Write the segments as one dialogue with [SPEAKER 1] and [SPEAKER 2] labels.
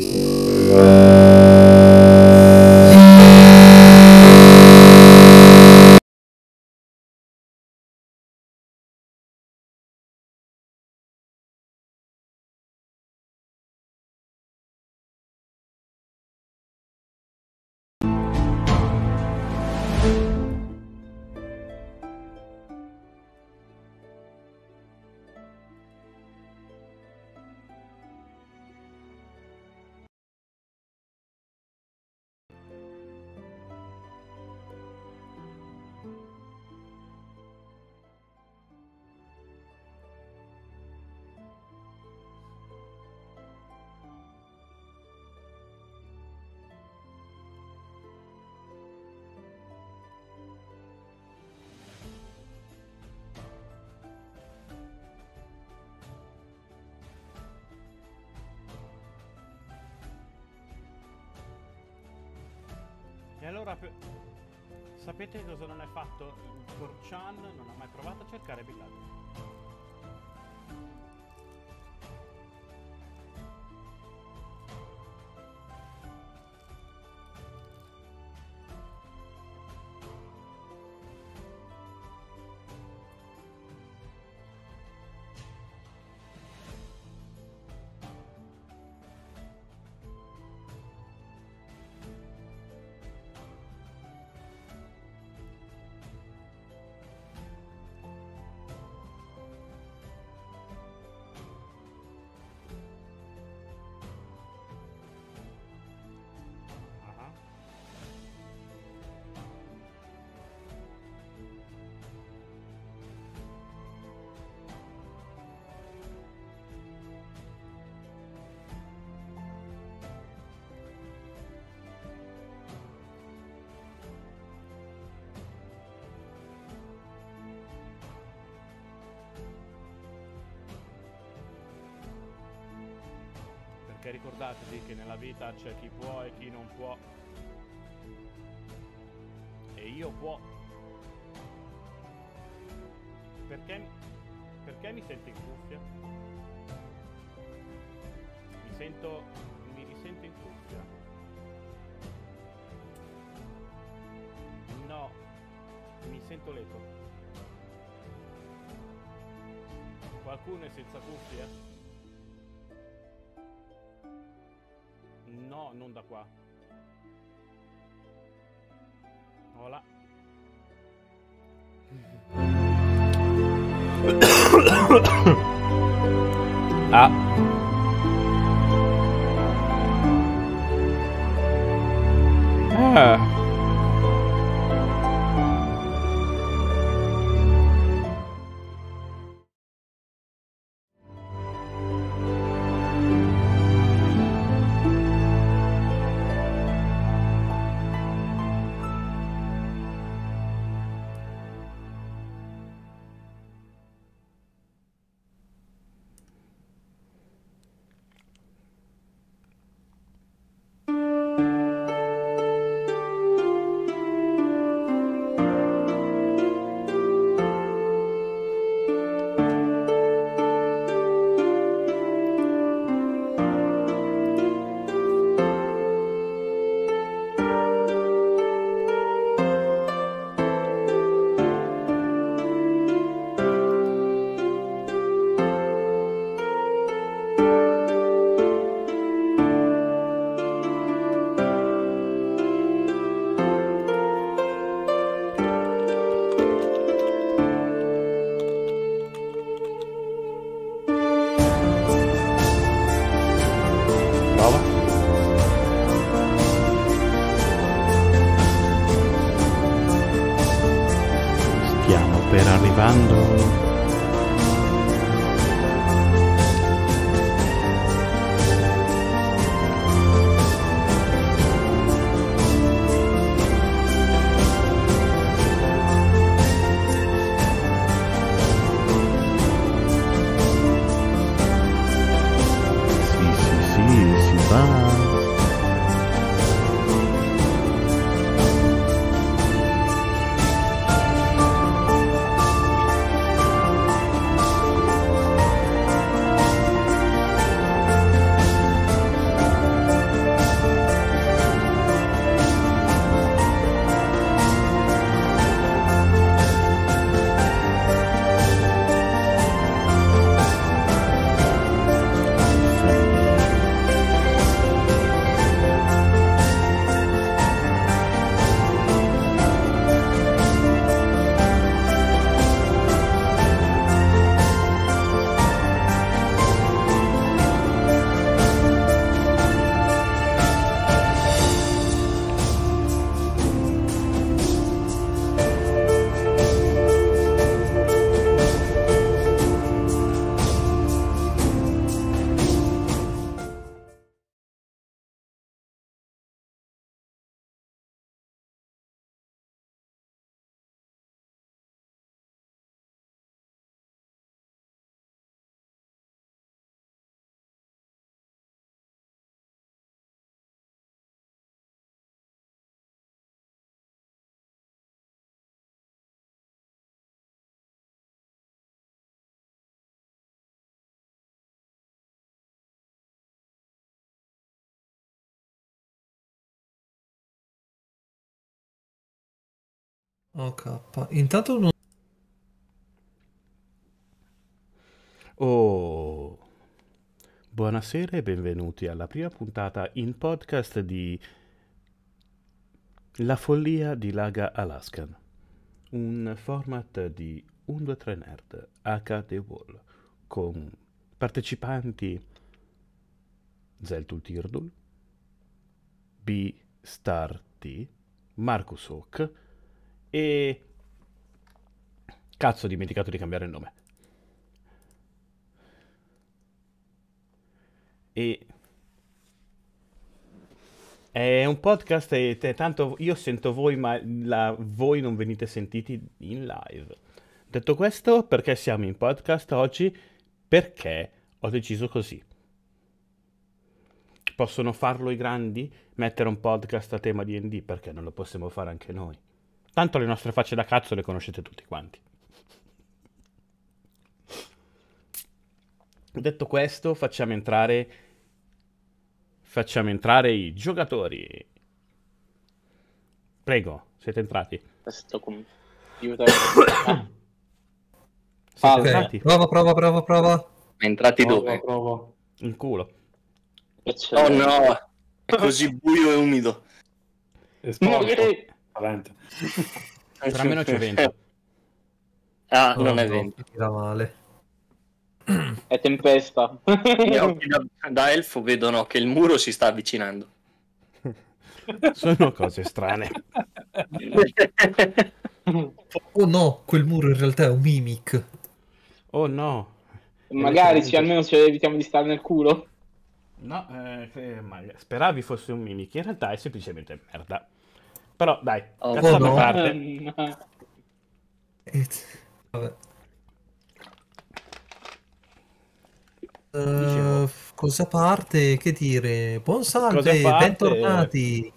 [SPEAKER 1] you mm. Allora, per... sapete cosa non è fatto? Corchan non ha mai provato a cercare Bill perché ricordatevi che nella vita c'è chi può e chi non può. E io può. Perché, perché mi sento in cuffia? Mi sento... mi risento in cuffia. No, mi sento leto. Qualcuno è senza cuffia? 好啦。
[SPEAKER 2] 啊。
[SPEAKER 3] Ok, intanto non...
[SPEAKER 1] Oh, buonasera e benvenuti alla prima puntata in podcast di La follia di Laga Alaskan, un format di 123 Nerd H The Wall con partecipanti Zeltul Tirdul, B Star T, Marcus Hawk, e... Cazzo, ho dimenticato di cambiare il nome. E... È un podcast e te, tanto io sento voi, ma la, voi non venite sentiti in live. Detto questo, perché siamo in podcast oggi? Perché ho deciso così. Possono farlo i grandi? Mettere un podcast a tema DD? Perché non lo possiamo fare anche noi? Tanto le nostre facce da cazzo le conoscete tutti quanti. Detto questo, facciamo entrare facciamo entrare i giocatori. Prego, siete entrati. Questo computer
[SPEAKER 3] Siete okay. entrati? Prova, prova, prova, prova.
[SPEAKER 2] Entrati prova, dove? Prova. In culo. Oh no, è così
[SPEAKER 4] buio e umido. Muoviti! 40. Sarà c'è vento. Ah, oh, non è vento.
[SPEAKER 3] Tira male.
[SPEAKER 5] È tempesta. Gli occhi da, da elfo vedono che il muro si sta avvicinando.
[SPEAKER 1] Sono cose strane.
[SPEAKER 3] oh no, quel muro in realtà è un mimic. Oh no. Magari
[SPEAKER 2] ci, almeno ci evitiamo di stare nel culo. No, eh, eh speravi fosse un
[SPEAKER 1] mimic, in realtà è semplicemente merda. Però dai, oh, cazzate oh, no. parte. Eh, no.
[SPEAKER 3] Eh, vabbè. Uh, cosa parte? Che dire? Buon salve, bentornati.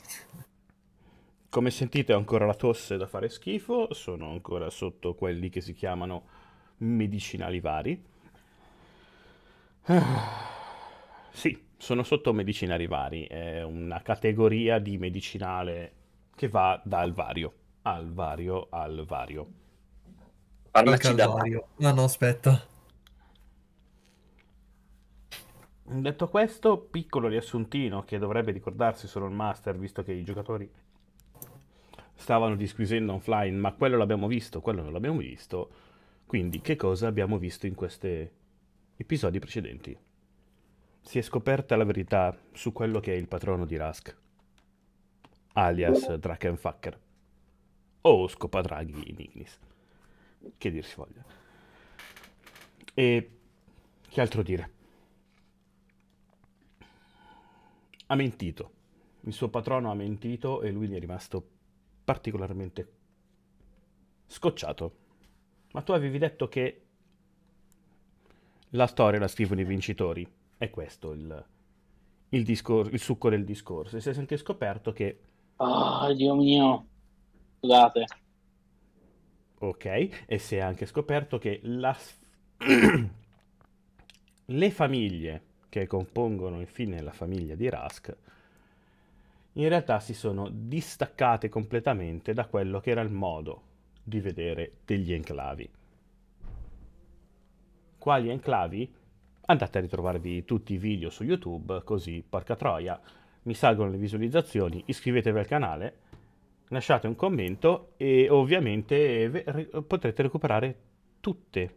[SPEAKER 1] Come sentite ho ancora la tosse da fare schifo, sono ancora sotto quelli che si chiamano medicinali vari. Ah, sì, sono sotto medicinali vari, è una categoria di medicinale che va dal vario al vario al vario. Parlaci da vario.
[SPEAKER 3] No, no, aspetta.
[SPEAKER 1] Detto questo, piccolo riassuntino che dovrebbe ricordarsi solo il master, visto che i giocatori stavano disquisendo offline, ma quello l'abbiamo visto, quello non l'abbiamo visto. Quindi, che cosa abbiamo visto in questi episodi precedenti? Si è scoperta la verità su quello che è il patrono di Rask alias Drakenfucker, o Scopadraghi in Ignis, che dir si voglia. E che altro dire? Ha mentito, il suo patrono ha mentito e lui gli è rimasto particolarmente scocciato. Ma tu avevi detto che la storia la scrivono i vincitori. È questo il, il, discor- il succo del discorso. E si è anche scoperto che
[SPEAKER 2] Ah, oh, Dio mio. Scusate.
[SPEAKER 1] Ok, e si è anche scoperto che la... le famiglie che compongono infine la famiglia di Rask in realtà si sono distaccate completamente da quello che era il modo di vedere degli enclavi. Quali enclavi? Andate a ritrovarvi tutti i video su YouTube, così, porca troia, mi salgono le visualizzazioni, iscrivetevi al canale, lasciate un commento e ovviamente potrete recuperare tutte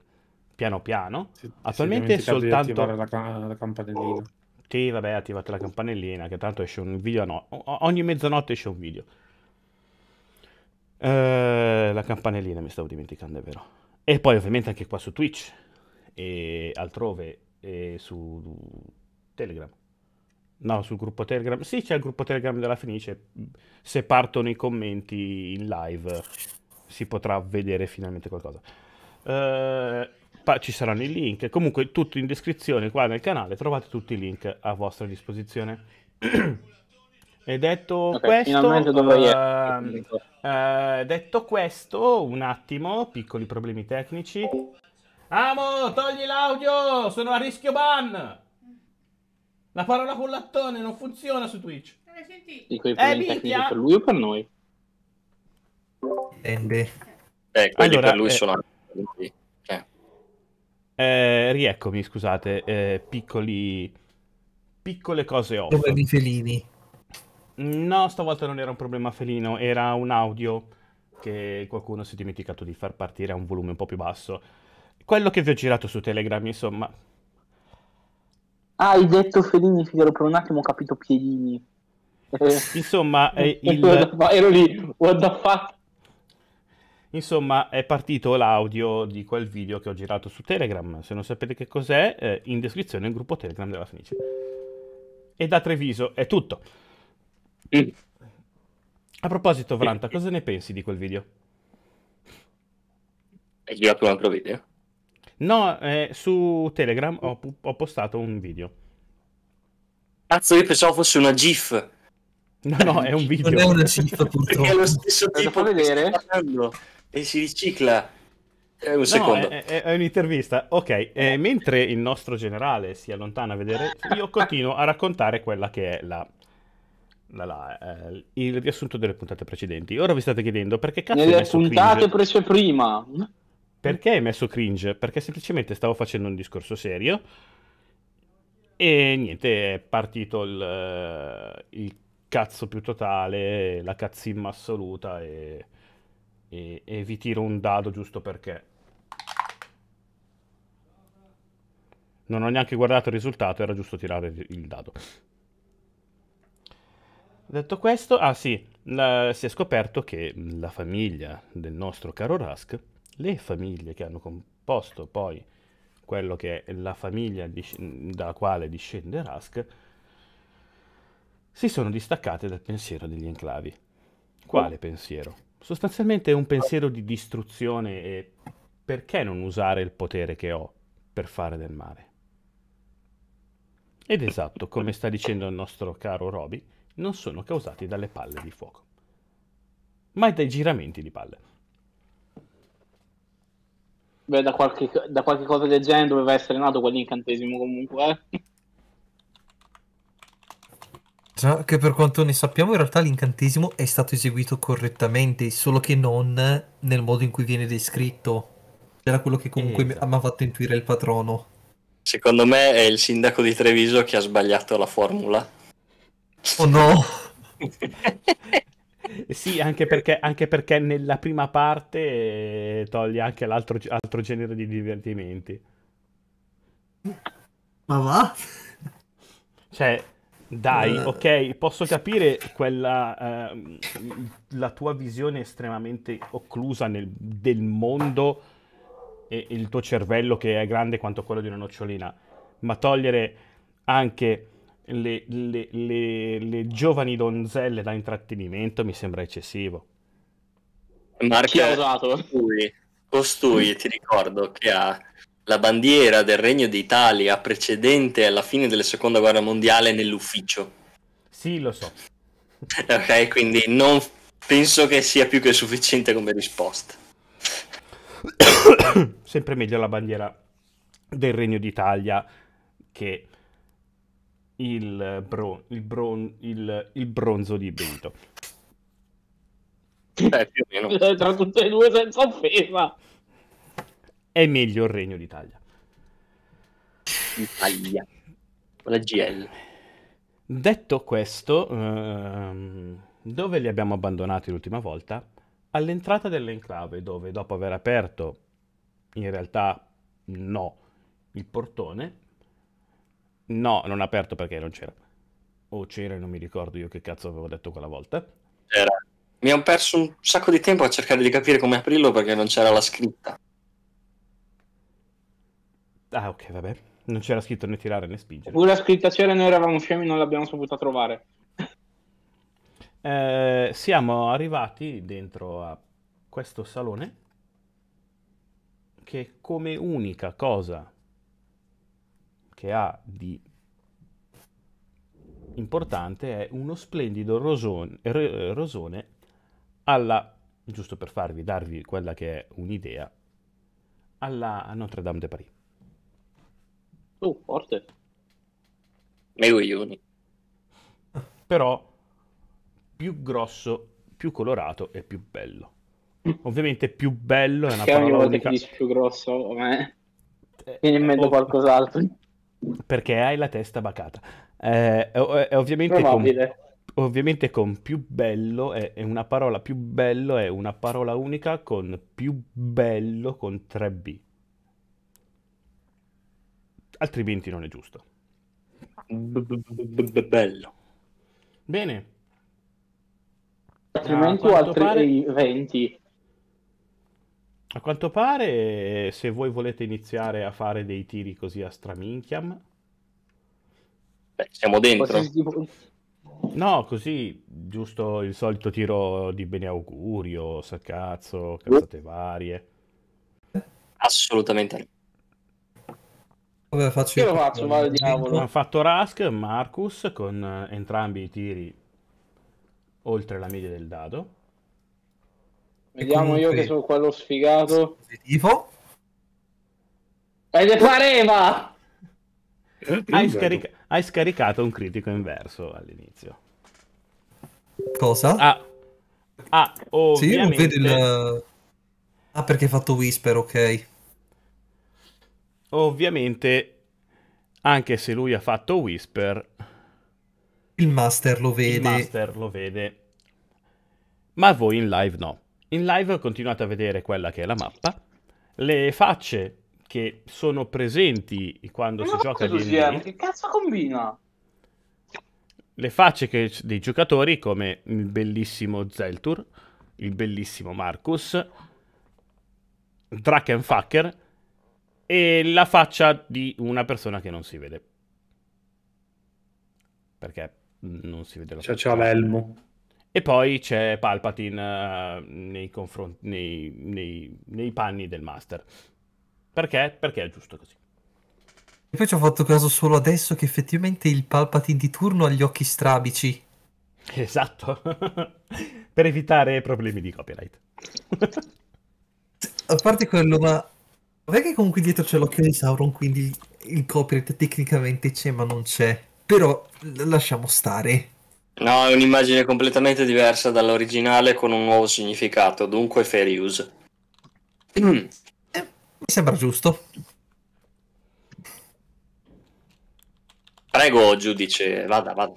[SPEAKER 1] piano piano. Se, Attualmente se soltanto... Di la, la campanellina. Sì, vabbè, attivate la campanellina, che tanto esce un video, no, ogni mezzanotte esce un video. Eh, la campanellina mi stavo dimenticando, è vero. E poi ovviamente anche qua su Twitch e altrove e su Telegram. No, sul gruppo Telegram. Sì, c'è il gruppo Telegram della Fenice. Se partono i commenti in live si potrà vedere finalmente qualcosa. Eh, ci saranno i link. Comunque, tutto in descrizione qua nel canale trovate tutti i link a vostra disposizione. e detto okay, questo, eh, eh, detto questo, un attimo, piccoli problemi tecnici. Amo, togli l'audio, sono a rischio ban. La parola con l'attone non funziona su Twitch. Non
[SPEAKER 2] eh, eh tecnici per lui o per noi? Dipende.
[SPEAKER 5] Eh, eh, quelli allora, per lui eh... sono... Eh.
[SPEAKER 1] eh. rieccomi, scusate, eh, piccoli... piccole cose
[SPEAKER 3] off. Problemi felini.
[SPEAKER 1] No, stavolta non era un problema felino, era un audio che qualcuno si è dimenticato di far partire a un volume un po' più basso. Quello che vi ho girato su Telegram, insomma,
[SPEAKER 2] Ah, hai detto Felini, Figaro, per un attimo ho capito Piedini.
[SPEAKER 1] Insomma, eh, il... ero lì,
[SPEAKER 2] what the fuck?
[SPEAKER 1] Insomma, è partito l'audio di quel video che ho girato su Telegram. Se non sapete che cos'è, eh, in descrizione il gruppo Telegram della Fenice. E da Treviso è tutto. Mm. A proposito, Vranta, cosa ne pensi di quel video?
[SPEAKER 5] Hai girato un altro video?
[SPEAKER 1] No, eh, su Telegram ho, ho, postato un video.
[SPEAKER 5] Cazzo, io pensavo fosse una GIF.
[SPEAKER 1] No, no, è un video. Non è una GIF,
[SPEAKER 5] purtroppo. Perché è lo stesso tipo vedere. E si ricicla. Eh, un no, secondo. È,
[SPEAKER 1] è, è un'intervista. Ok, eh, mentre il nostro generale si allontana a vedere, io continuo a raccontare quella che è la la, la, eh, il riassunto delle puntate precedenti. Ora vi state chiedendo perché cazzo. Nelle puntate prese
[SPEAKER 2] prima.
[SPEAKER 1] Perché hai messo cringe? Perché semplicemente stavo facendo un discorso serio e niente, è partito il, eh, il cazzo più totale, la cazzimma assoluta e, e, e vi tiro un dado giusto perché. Non ho neanche guardato il risultato, era giusto tirare il dado. Detto questo, ah sì, la, si è scoperto che la famiglia del nostro caro Rask le famiglie che hanno composto poi quello che è la famiglia dalla quale discende Rask, si sono distaccate dal pensiero degli enclavi. Quale pensiero? Sostanzialmente è un pensiero di distruzione e perché non usare il potere che ho per fare del male? Ed esatto, come sta dicendo il nostro caro Roby, non sono causati dalle palle di fuoco, ma dai giramenti di palle.
[SPEAKER 2] Beh, da qualche, da qualche cosa del genere doveva essere nato quell'incantesimo comunque. Eh?
[SPEAKER 3] Già che per quanto ne sappiamo in realtà l'incantesimo è stato eseguito correttamente, solo che non nel modo in cui viene descritto. Era quello che comunque esatto. mi ha fatto intuire il patrono.
[SPEAKER 5] Secondo me è il sindaco di Treviso che ha sbagliato la formula.
[SPEAKER 3] Oh no!
[SPEAKER 1] Sì, anche perché, anche perché nella prima parte eh, toglie anche l'altro altro genere di divertimenti. Ma va? Cioè, dai, uh... ok, posso capire quella, eh, la tua visione estremamente occlusa nel, del mondo e il tuo cervello che è grande quanto quello di una nocciolina, ma togliere anche le, le, le, le giovani donzelle da intrattenimento mi sembra eccessivo. Marco Chi ha usato?
[SPEAKER 5] Costui, costui, ti ricordo, che ha la bandiera del Regno d'Italia precedente alla fine della Seconda Guerra Mondiale nell'ufficio.
[SPEAKER 1] Sì, lo so.
[SPEAKER 5] ok, quindi non penso che sia più che sufficiente come risposta.
[SPEAKER 1] Sempre meglio la bandiera del Regno d'Italia che il, bron- il, bron- il, il bronzo di Benito. Eh, più o meno. Tra tutte e due senza
[SPEAKER 2] offesa.
[SPEAKER 1] È meglio il Regno d'Italia.
[SPEAKER 2] Italia. La GL.
[SPEAKER 1] Detto questo, ehm, dove li abbiamo abbandonati l'ultima volta? All'entrata dell'enclave, dove dopo aver aperto, in realtà no, il portone, No, non ha aperto perché non c'era. O c'era e non mi ricordo io che cazzo avevo detto quella volta. C'era.
[SPEAKER 5] Mi hanno perso un sacco di tempo a cercare di capire come aprirlo perché
[SPEAKER 1] non c'era la scritta. Ah, ok, vabbè. Non c'era scritto né tirare né spingere.
[SPEAKER 2] Pure la scritta c'era noi eravamo scemi non l'abbiamo saputa trovare.
[SPEAKER 1] Eh, siamo arrivati dentro a questo salone che come unica cosa che ha di importante è uno splendido rosone, rosone alla, giusto per farvi, darvi quella che è un'idea, alla Notre Dame de Paris. Oh, forte.
[SPEAKER 5] Me coglioni.
[SPEAKER 1] Però più grosso, più colorato e più bello. Ovviamente più bello è una Perché parola ogni volta unica. che dici
[SPEAKER 2] più grosso, a eh, me eh, viene in mente oh. qualcos'altro.
[SPEAKER 1] Perché hai la testa bacata. Eh, eh ovviamente, con, ovviamente, con, più bello è, è, una parola più bello è una parola unica con più bello con 3B. Altrimenti non è giusto. Bello. Bene. Altrimenti altri pare...
[SPEAKER 2] 20.
[SPEAKER 1] A quanto pare, se voi volete iniziare a fare dei tiri così a straminchiam... Beh, siamo dentro. No, così, giusto il solito tiro di beneaugurio, saccazzo, cazzate varie. Assolutamente.
[SPEAKER 3] Vabbè,
[SPEAKER 2] faccio io. lo faccio, vado diavolo. Ha
[SPEAKER 1] fatto Rask, Marcus, con entrambi i tiri oltre la media del dado.
[SPEAKER 2] Vediamo io che sono quello sfigato.
[SPEAKER 1] Positivo.
[SPEAKER 2] E le pareva!
[SPEAKER 1] Hai, scarica- hai, scaricato un critico inverso all'inizio.
[SPEAKER 3] Cosa? Ah,
[SPEAKER 1] ah ovviamente... Sì, non vedo
[SPEAKER 3] il... Ah, perché hai fatto Whisper, ok.
[SPEAKER 1] Ovviamente, anche se lui ha fatto Whisper...
[SPEAKER 3] Il master lo vede. Il master
[SPEAKER 1] lo vede. Ma voi in live no. In live continuate a vedere quella che è la mappa, le facce che sono presenti quando Ma si gioca a D&D. Che
[SPEAKER 2] cazzo combina?
[SPEAKER 1] Le facce che, dei giocatori come il bellissimo Zeltur, il bellissimo Marcus, Drakenfucker e la faccia di una persona che non si vede. Perché non si vede la cioè, faccia. Cioè, l'elmo. E poi c'è Palpatine uh, nei, confront- nei, nei, nei panni del Master. Perché? Perché è giusto così.
[SPEAKER 4] E poi ci ho
[SPEAKER 3] fatto caso solo adesso che effettivamente il Palpatine di turno ha gli occhi strabici. Esatto,
[SPEAKER 1] per
[SPEAKER 3] evitare problemi di copyright. A parte quello, ma Vabbè che comunque dietro c'è l'occhio di Sauron, quindi il copyright tecnicamente c'è ma non c'è. Però lasciamo stare.
[SPEAKER 5] No, è un'immagine completamente diversa dall'originale con un nuovo significato, dunque fair use.
[SPEAKER 3] Mm. Eh, mi sembra giusto.
[SPEAKER 5] Prego, giudice, vada, vada.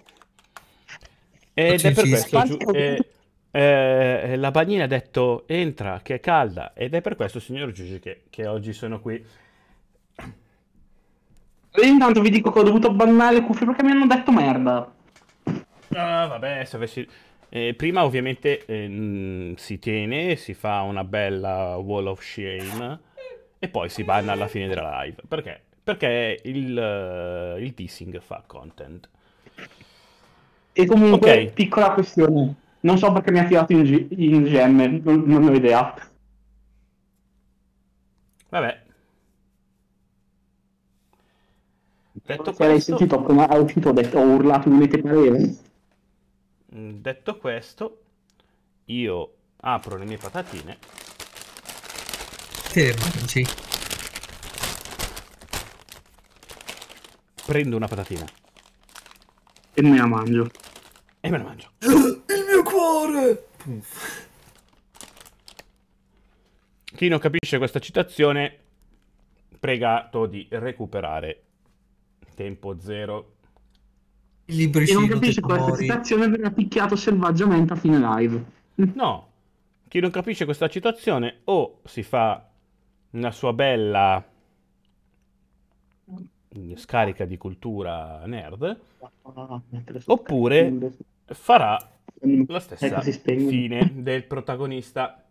[SPEAKER 3] Ed
[SPEAKER 1] è per questo giu- eh, eh, la bagnina ha detto entra, che è calda. Ed è per questo, signor giudice, che, che oggi sono qui. Io
[SPEAKER 2] intanto vi dico che ho dovuto bannare le cuffie perché mi hanno detto merda.
[SPEAKER 1] Ah, vabbè, se avessi... Eh, prima ovviamente eh, mm, si tiene, si fa una bella wall of shame e poi si banna alla fine della live. Perché? Perché il, uh, il teasing fa content.
[SPEAKER 2] E comunque, okay. piccola questione, non so perché mi ha tirato in, G- in GM, non, non ho idea. Vabbè,
[SPEAKER 1] Detto questo... L'hai sentito appena è uscito
[SPEAKER 2] ho detto ho urlato di mete parere.
[SPEAKER 1] Mm, detto questo, io apro le mie patatine.
[SPEAKER 3] Che mangi?
[SPEAKER 1] Prendo una patatina. E me la mangio.
[SPEAKER 2] E me la mangio. Il mio cuore! Puff.
[SPEAKER 1] Chi non capisce questa citazione, pregato di recuperare. Tempo zero.
[SPEAKER 2] Il e non capisce questa citazione verrà picchiato selvaggiamente a fine live.
[SPEAKER 1] No, chi non capisce questa citazione o si fa una sua bella scarica di cultura nerd, oppure farà la stessa ecco, fine del protagonista.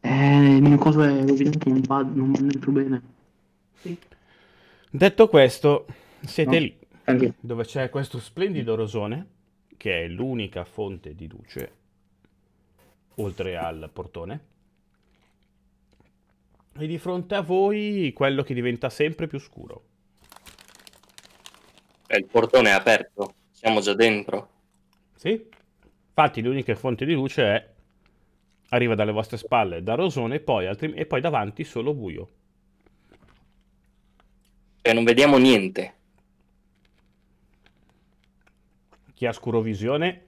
[SPEAKER 2] Eh, il mio coso è ovviamente non va, non va bene. Detto
[SPEAKER 1] questo, siete no. lì dove c'è questo splendido rosone, che è l'unica fonte di luce, oltre al portone. E di fronte a voi quello che diventa sempre più scuro.
[SPEAKER 5] il portone è aperto, siamo già dentro.
[SPEAKER 1] Sì, infatti l'unica fonte di luce è... Arriva dalle vostre spalle, da rosone, poi altri... e poi davanti solo buio. e cioè, non vediamo niente. chi ha scurovisione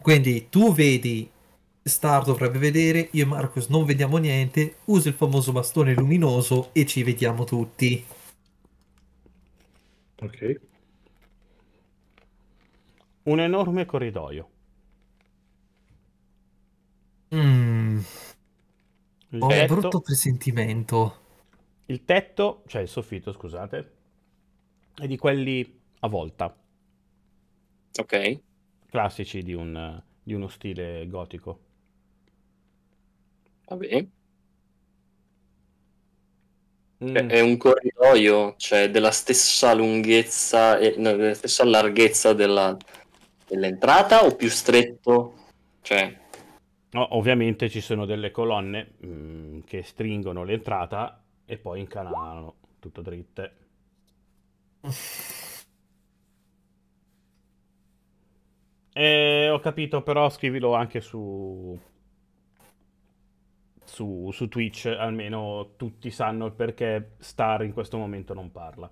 [SPEAKER 3] quindi tu vedi Star dovrebbe vedere io e Marcus non vediamo niente usa il famoso bastone luminoso e ci vediamo tutti
[SPEAKER 4] ok
[SPEAKER 1] un enorme corridoio mm. Ho un brutto presentimento. Il tetto, cioè il soffitto, scusate, è di quelli a volta. Ok. Classici di, un, di uno stile gotico. Vabbè. Cioè, mm. È un
[SPEAKER 5] corridoio, cioè della stessa lunghezza, e, no, della stessa larghezza della, dell'entrata o più stretto? Cioè...
[SPEAKER 1] No, ovviamente ci sono delle colonne mh, mm, che stringono l'entrata e poi incanalano tutto dritte. Eh, ho capito, però scrivilo anche su... su... su Twitch, almeno tutti sanno il perché Star in questo momento non parla.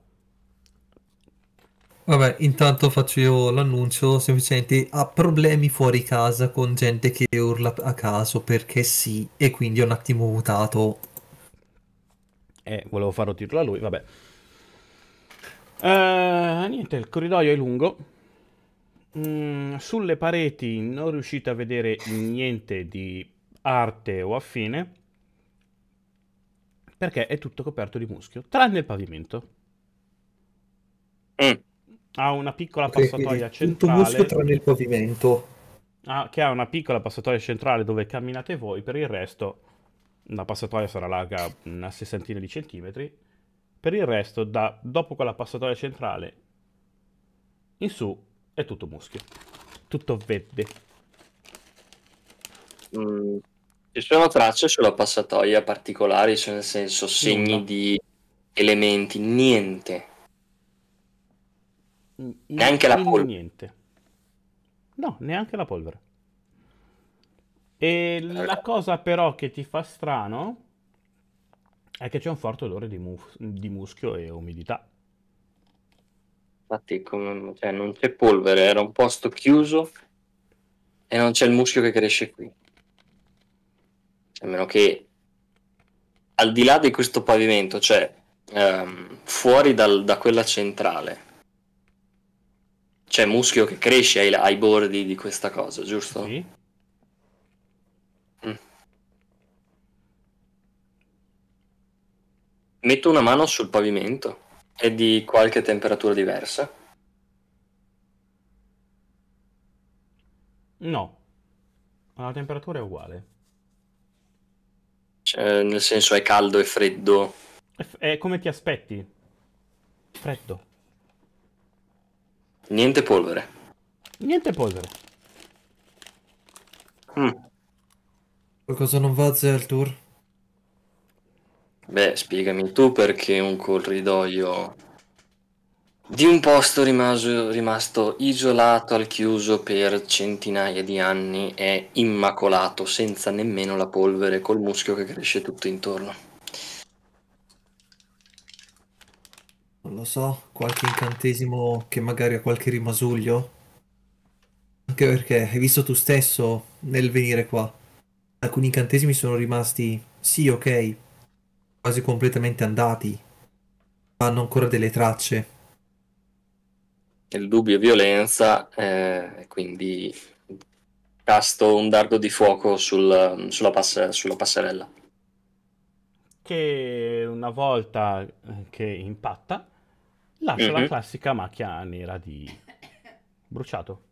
[SPEAKER 3] Vabbè, intanto faccio io l'annuncio, semplicemente ha problemi fuori casa con gente che urla a caso perché sì, e quindi ho un attimo votato.
[SPEAKER 1] Eh, volevo farlo dirlo a lui, vabbè. Eh, niente, il corridoio è lungo. Mm, sulle pareti non riuscite a vedere niente di arte o affine perché è tutto coperto di muschio, tranne il pavimento. Mm. Ha una piccola okay, passatoia centrale. Tutto muschio tranne il pavimento. Ah, che ha una piccola passatoia centrale dove camminate voi, per il resto la passatoia sarà larga una sessantina di centimetri. Per il resto, da, dopo quella passatoia centrale in su è tutto muschio. Tutto verde. Mm. Ci
[SPEAKER 5] sono tracce sulla passatoia particolari, cioè nel senso segni Nulla. di elementi, niente.
[SPEAKER 1] N- neanche la polvere. Niente. No, neanche la polvere. E allora. Eh. la cosa però che ti fa strano è che c'è un forte odore di, mus- di muschio e umidità.
[SPEAKER 5] Infatti, come, cioè, non c'è polvere, era un posto chiuso e non c'è il muschio che cresce qui. A meno che al di là di questo pavimento, cioè ehm, fuori dal, da quella centrale, c'è muschio che cresce ai, ai bordi di questa cosa, giusto? Sì. Mm. Metto una mano sul pavimento è di qualche temperatura diversa?
[SPEAKER 1] No, la temperatura è uguale.
[SPEAKER 5] Cioè, nel senso è caldo e freddo.
[SPEAKER 1] È, è come ti aspetti.
[SPEAKER 5] Freddo. Niente polvere.
[SPEAKER 3] Niente polvere. Mm. Qualcosa non va a Zeltur?
[SPEAKER 5] Beh, spiegami tu perché un corridoio di un posto rimaso, rimasto isolato al chiuso per centinaia di anni è immacolato, senza nemmeno la polvere, col muschio che cresce tutto intorno.
[SPEAKER 3] Non lo so, qualche incantesimo che magari ha qualche rimasuglio? Anche perché hai visto tu stesso nel venire qua. Alcuni incantesimi sono rimasti, sì, ok, quasi completamente andati, hanno ancora delle tracce.
[SPEAKER 5] Il dubbio è violenza, eh, quindi casto un dardo di fuoco sul, sulla, pass- sulla passerella.
[SPEAKER 1] Che una volta eh, che impatta, lascia mm-hmm. la mhm. classica macchia nera di bruciato.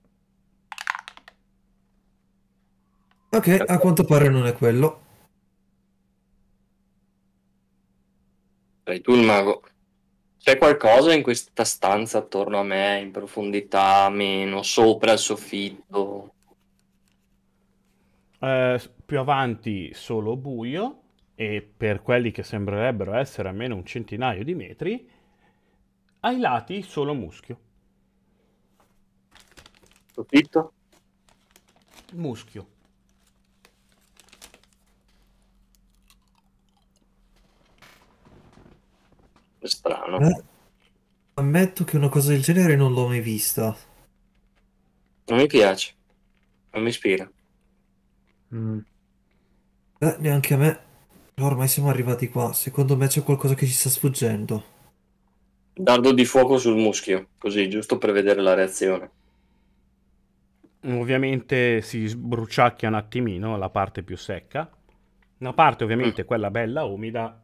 [SPEAKER 3] Ok, a quanto pare non è quello.
[SPEAKER 6] Fai tu il mago.
[SPEAKER 5] C'è qualcosa in questa stanza attorno a me, in profondità, meno, sopra il soffitto?
[SPEAKER 1] Eh, più avanti solo buio e per quelli che sembrerebbero essere almeno un centinaio di metri, ai lati solo muschio. Soffitto? Muschio.
[SPEAKER 3] strano. Eh, ammetto che una cosa del genere non l'ho mai vista.
[SPEAKER 5] Non mi piace, non mi ispira. Mm.
[SPEAKER 3] Eh, neanche a me. Ormai siamo arrivati qua. Secondo me c'è qualcosa che ci sta sfuggendo.
[SPEAKER 5] Dardo di fuoco sul muschio, così, giusto per vedere la reazione.
[SPEAKER 1] Ovviamente si sbruciacchia un attimino la parte più secca. Una parte ovviamente mm. quella bella, umida,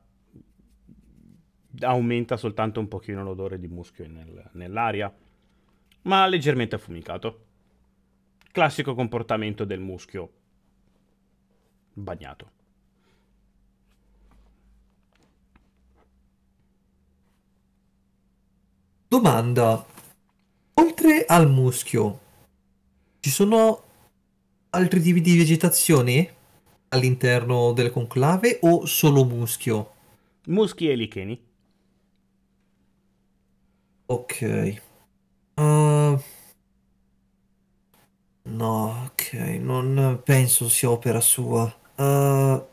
[SPEAKER 1] aumenta soltanto un pochino l'odore di muschio nel, nell'aria, ma leggermente affumicato. Classico comportamento del muschio bagnato.
[SPEAKER 3] Domanda. Oltre al muschio, ci sono altri tipi di vegetazione all'interno del conclave o solo muschio? Muschi e licheni. Ok. Uh, no, ok, non penso sia opera sua. Uh, ehm, non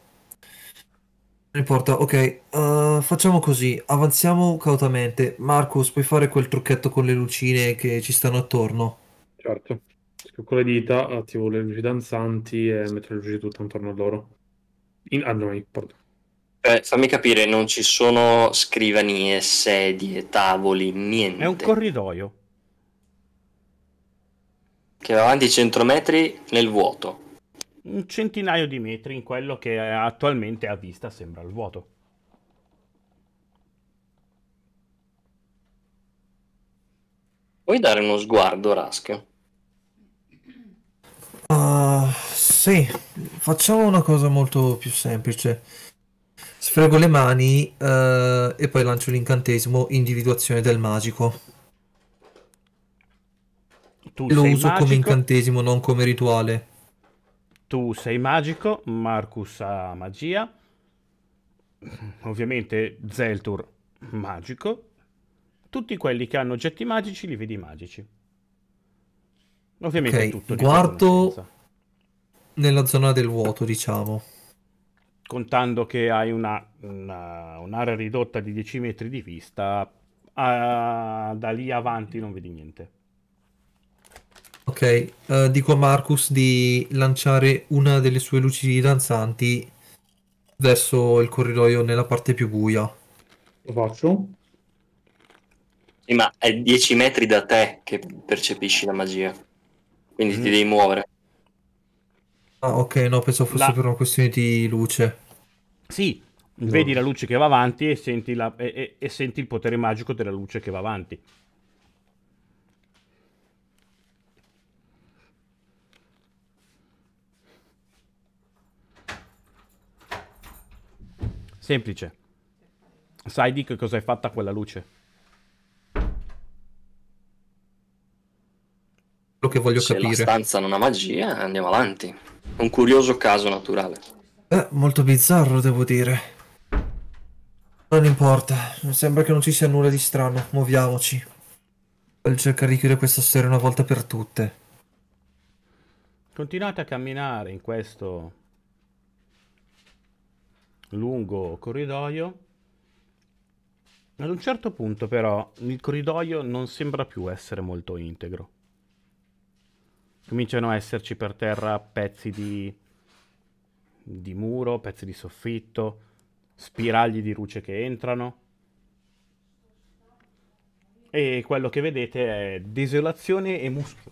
[SPEAKER 3] importa, ok, uh, facciamo così, avanziamo cautamente. Marcus, puoi fare quel trucchetto con le lucine che ci stanno attorno?
[SPEAKER 4] Certo, con le dita attivo le luci danzanti e metto le luci tutte intorno a loro. In, a noi, pardon.
[SPEAKER 5] Eh, fammi capire, non ci sono scrivanie, sedie, tavoli, niente. È un
[SPEAKER 4] corridoio.
[SPEAKER 5] Che va avanti 100 metri nel vuoto.
[SPEAKER 1] Un centinaio di metri in quello che eh, attualmente a vista sembra il vuoto.
[SPEAKER 5] Vuoi dare uno sguardo, Rask? Uh,
[SPEAKER 3] ah, sì, facciamo una cosa molto più semplice. Sfrego le mani eh, e poi lancio l'incantesimo individuazione del magico. Tu Lo uso magico. come incantesimo, non come rituale. Tu sei magico, Marcus
[SPEAKER 1] ha magia. Ovviamente Zeltur magico. Tutti quelli che hanno oggetti magici li vedi magici.
[SPEAKER 3] Ovviamente okay, tutto guardo nella zona del vuoto, diciamo
[SPEAKER 1] contando che hai una, una, un'area ridotta di 10 metri di vista, a, da lì avanti non vedi niente.
[SPEAKER 3] Ok, uh, dico a Marcus di lanciare una delle sue luci danzanti verso il corridoio nella parte più buia. Lo faccio?
[SPEAKER 5] Sì, ma è 10 metri da te che percepisci la magia,
[SPEAKER 1] quindi mm. ti mhm. devi muovere.
[SPEAKER 3] Ah, ok, no, pensavo fosse la... per una questione di luce. Sì, no. vedi
[SPEAKER 1] la luce che va avanti e senti, la... e, e, e senti, il potere magico della luce che va avanti. Semplice. Sai di che cosa è fatta quella luce? Quello che
[SPEAKER 5] voglio Se capire. Se la stanza non ha magia, andiamo avanti. Un curioso caso naturale.
[SPEAKER 3] Eh, molto bizzarro, devo dire. Non importa, sembra che non ci sia nulla di strano. Muoviamoci. Per cercare di chiudere questa storia una volta per tutte.
[SPEAKER 1] Continuate a camminare in questo lungo corridoio. Ad un certo punto però il corridoio non sembra più essere molto integro cominciano a esserci per terra pezzi di, di muro, pezzi di soffitto, spiragli di luce che entrano. E quello che vedete è desolazione e muschio.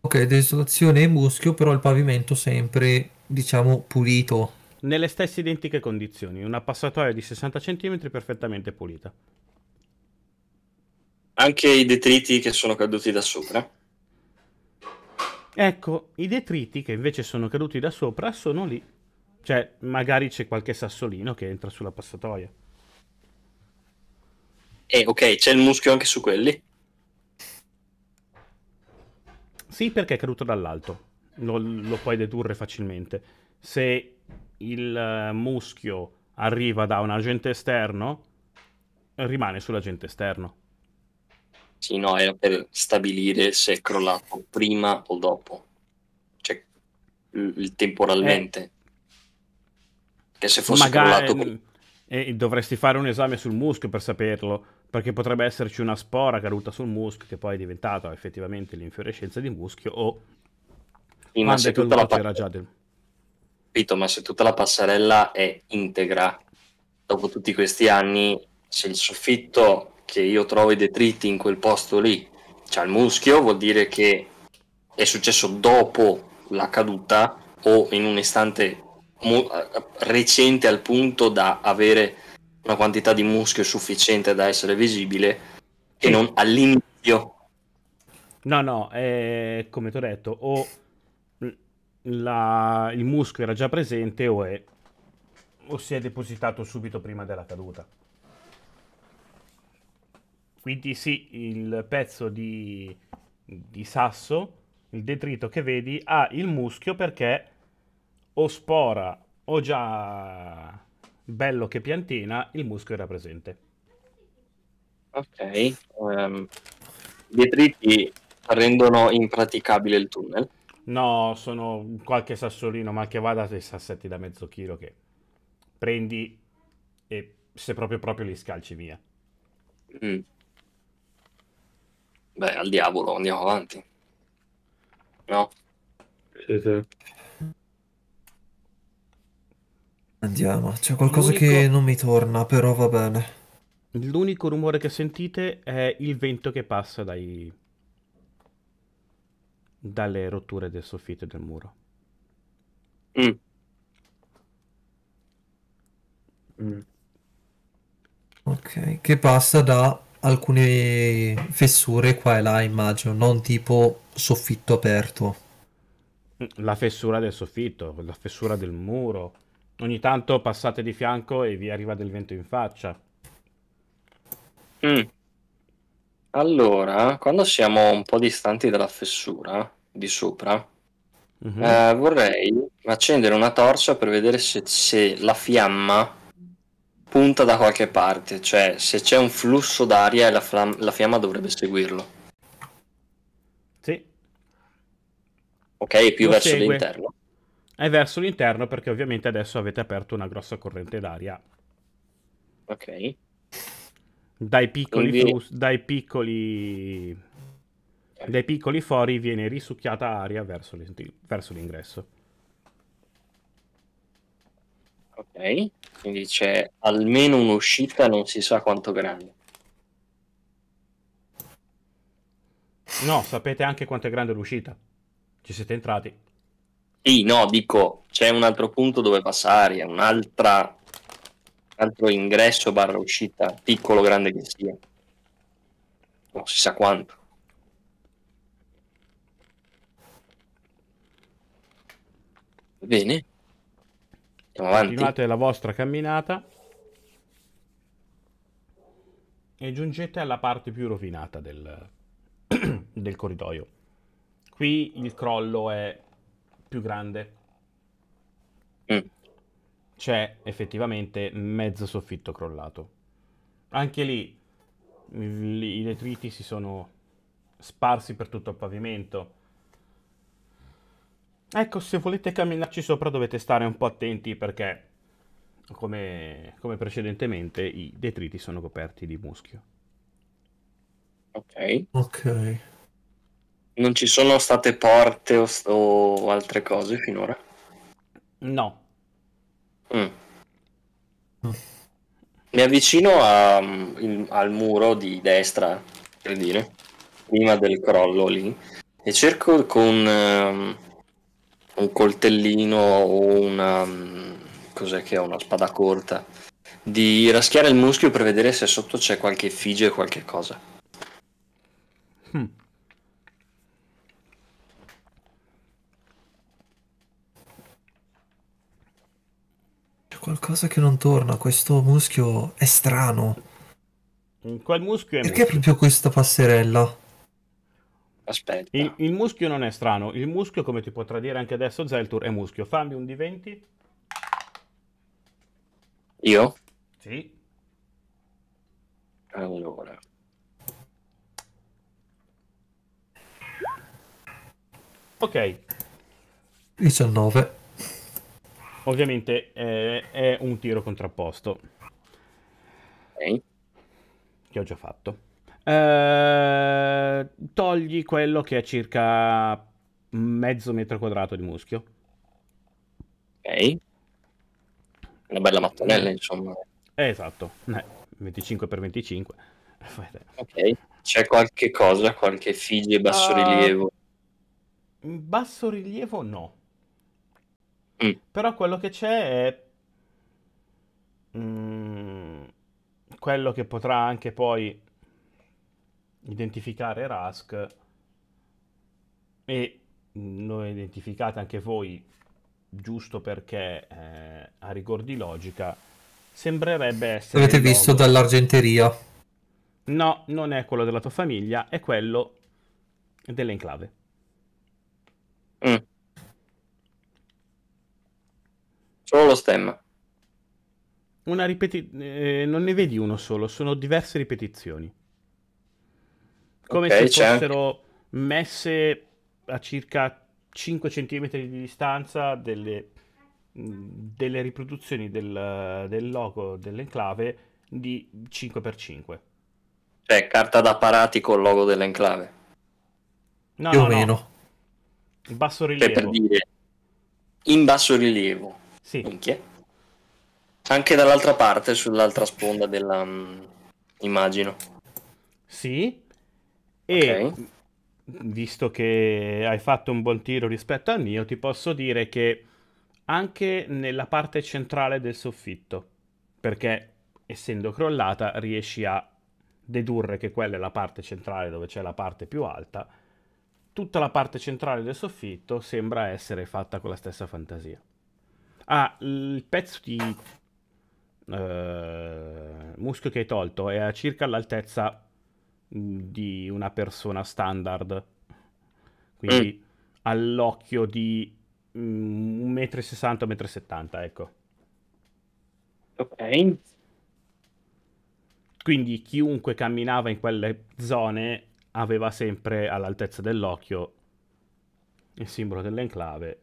[SPEAKER 3] Ok, desolazione e muschio, però il pavimento sempre, diciamo, pulito.
[SPEAKER 2] Nelle
[SPEAKER 1] stesse identiche condizioni, una passatoia di 60 cm perfettamente pulita
[SPEAKER 5] anche i detriti che sono caduti da sopra.
[SPEAKER 1] Ecco, i detriti che invece sono caduti da sopra sono lì. Cioè, magari c'è qualche sassolino che entra sulla passatoia.
[SPEAKER 5] Eh, ok, c'è il muschio anche su quelli.
[SPEAKER 1] Sì, perché è caduto dall'alto. Lo, lo puoi dedurre facilmente. Se il eh, muschio arriva da un agente esterno, rimane sull'agente esterno.
[SPEAKER 5] Sì, no, era per stabilire se è crollato prima o dopo, cioè il temporalmente. Eh. Che se fosse Magari, crollato...
[SPEAKER 1] Eh, dovresti fare un esame sul muschio per saperlo, perché potrebbe esserci una spora caduta sul muschio che poi è diventata effettivamente l'infiorescenza di muschio o... Sì, ma se tutta la c'era già del...
[SPEAKER 5] Capito, ma se tutta la passerella è integra, dopo tutti questi anni, se il soffitto che io trovo i detriti in quel posto lì, c'è cioè, il muschio, vuol dire che è successo dopo la caduta o in un istante mu- eh, recente al punto da avere una quantità di muschio sufficiente da essere visibile e non all'inizio.
[SPEAKER 1] No, no, eh, come ti ho detto, o la, il muschio era già presente o, è, o si è depositato subito prima della caduta. Quindi sì, il pezzo di, di sasso, il detrito che vedi, ha il muschio perché o spora o già bello che piantina, il muschio era presente.
[SPEAKER 5] Ok, um, detriti rendono impraticabile il
[SPEAKER 6] tunnel?
[SPEAKER 1] No, sono qualche sassolino, ma che vada dei sassetti da mezzo chilo che prendi e se proprio proprio li scalci via.
[SPEAKER 5] Mm. Beh, al diavolo, andiamo avanti.
[SPEAKER 1] No?
[SPEAKER 4] Sì, sì.
[SPEAKER 3] Andiamo, c'è qualcosa L'unico... che non mi torna, però va bene.
[SPEAKER 1] L'unico rumore che sentite è il vento che passa dai... dalle rotture del soffitto del muro. Mm. Mm.
[SPEAKER 3] Ok, che passa da alcune fessure qua e là, immagino, non tipo soffitto aperto.
[SPEAKER 1] La fessura del soffitto, la fessura del muro. Ogni tanto passate di fianco e vi arriva del vento in faccia.
[SPEAKER 6] Mm.
[SPEAKER 5] Allora, quando siamo un po' distanti dalla fessura di sopra, mm -hmm. eh, vorrei accendere una torcia per vedere se, se la fiamma punta da qualche parte, cioè se c'è un flusso d'aria la, flam- la fiamma dovrebbe seguirlo. Sì. Ok, più Lo verso segue. l'interno.
[SPEAKER 1] È verso l'interno perché ovviamente adesso avete aperto una grossa corrente d'aria. Ok. Dai piccoli, Quindi... flus- dai piccoli... Dai piccoli fori viene risucchiata aria verso, l'ing- verso l'ingresso.
[SPEAKER 5] Ok, quindi c'è almeno un'uscita, non si sa quanto grande.
[SPEAKER 1] No, sapete anche quanto è grande l'uscita. Ci siete entrati.
[SPEAKER 5] Sì, no, dico, c'è un altro punto dove passare, un altro ingresso barra uscita, piccolo o grande che sia. Non si sa quanto.
[SPEAKER 1] Bene. Continuate la vostra camminata e giungete alla parte più rovinata del, del corridoio. Qui il crollo è più grande. Mm. C'è effettivamente mezzo soffitto crollato. Anche lì i detriti si sono sparsi per tutto il pavimento Ecco, se volete camminarci sopra dovete stare un po' attenti perché, come, come precedentemente, i detriti sono coperti di muschio. Ok. Ok. Non ci sono state
[SPEAKER 5] porte o, o altre cose finora? No. Mm. Mm. Mi avvicino a, mm, il, al muro di destra, per dire, prima del crollo lì, e cerco con... Uh, un coltellino o una mm, cos'è che è una spada corta di raschiare il muschio per vedere se sotto c'è qualche effigie o qualche cosa
[SPEAKER 6] hmm.
[SPEAKER 3] c'è qualcosa che non torna questo muschio è strano
[SPEAKER 1] quel muschio è perché muschio?
[SPEAKER 3] proprio questa passerella
[SPEAKER 1] Aspetta. Il, il, muschio non è strano. Il muschio, come ti potrà dire anche adesso Zeltur, è muschio. Fammi un di 20 Io? Sì.
[SPEAKER 5] Allora.
[SPEAKER 1] Ok.
[SPEAKER 3] 19.
[SPEAKER 1] Ovviamente eh, è un tiro contrapposto. Ok. Che ho già fatto. Eh, togli quello che è circa mezzo metro quadrato di muschio. Ok.
[SPEAKER 5] Una bella mattonella, insomma.
[SPEAKER 1] esatto, eh, 25 x 25.
[SPEAKER 5] Ok, c'è qualche cosa, qualche figlio basso uh, rilievo?
[SPEAKER 1] Basso rilievo no. Mm. Però quello che c'è è mm, quello che potrà anche poi identificare Rask e lo identificate anche voi giusto perché eh, a rigor di logica sembrerebbe essere avete visto
[SPEAKER 3] dall'argenteria
[SPEAKER 1] no non è quello della tua famiglia è quello dell'enclave mm.
[SPEAKER 5] solo lo stemma
[SPEAKER 1] una ripeti- eh, non ne vedi uno solo sono diverse ripetizioni
[SPEAKER 4] come okay, se fossero
[SPEAKER 1] messe a circa 5 cm di distanza delle, delle riproduzioni del, del logo dell'enclave di 5x5.
[SPEAKER 5] Cioè, carta da parati con il logo dell'enclave.
[SPEAKER 1] No, Più o meno. No. In basso cioè,
[SPEAKER 5] rilievo. Cioè, per dire, in basso rilievo.
[SPEAKER 1] Sì. Minchia.
[SPEAKER 5] Anche dall'altra parte, sull'altra sponda della... Um, immagino.
[SPEAKER 1] Sì, e okay. visto che hai fatto un buon tiro rispetto al mio, ti posso dire che anche nella parte centrale del soffitto, perché essendo crollata riesci a dedurre che quella è la parte centrale dove c'è la parte più alta, tutta la parte centrale del soffitto sembra essere fatta con la stessa fantasia. Ah, il pezzo di uh, muschio che hai tolto è a circa l'altezza di una persona standard. Quindi mm. all'occhio di 1,60 m, 1,70 m, ecco. Ok. Quindi chiunque camminava in quelle zone aveva sempre all'altezza dell'occhio il simbolo dell'enclave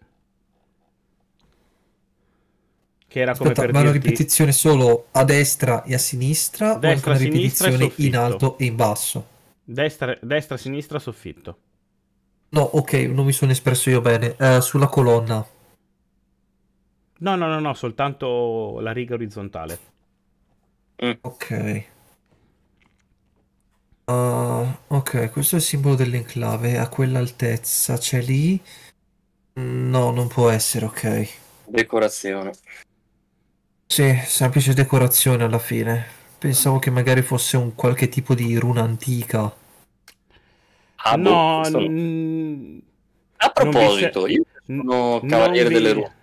[SPEAKER 1] che era come per ma dirti... una ripetizione
[SPEAKER 3] solo a destra e a sinistra destra, o anche una ripetizione in alto e in basso?
[SPEAKER 1] Destra, destra, sinistra, soffitto.
[SPEAKER 3] No, ok, non mi sono espresso io bene. Uh, sulla colonna.
[SPEAKER 1] No, no, no, no, soltanto la riga orizzontale. Mm.
[SPEAKER 3] Ok. Uh, ok, questo è il simbolo dell'enclave. A quell'altezza c'è lì. Mm, no, non può essere, ok. Decorazione. Sì, semplice decorazione alla fine. Pensavo che magari fosse un qualche tipo di runa antica.
[SPEAKER 1] Ah, boh, no, boh, a proposito, io sono cavaliere vi... delle rune.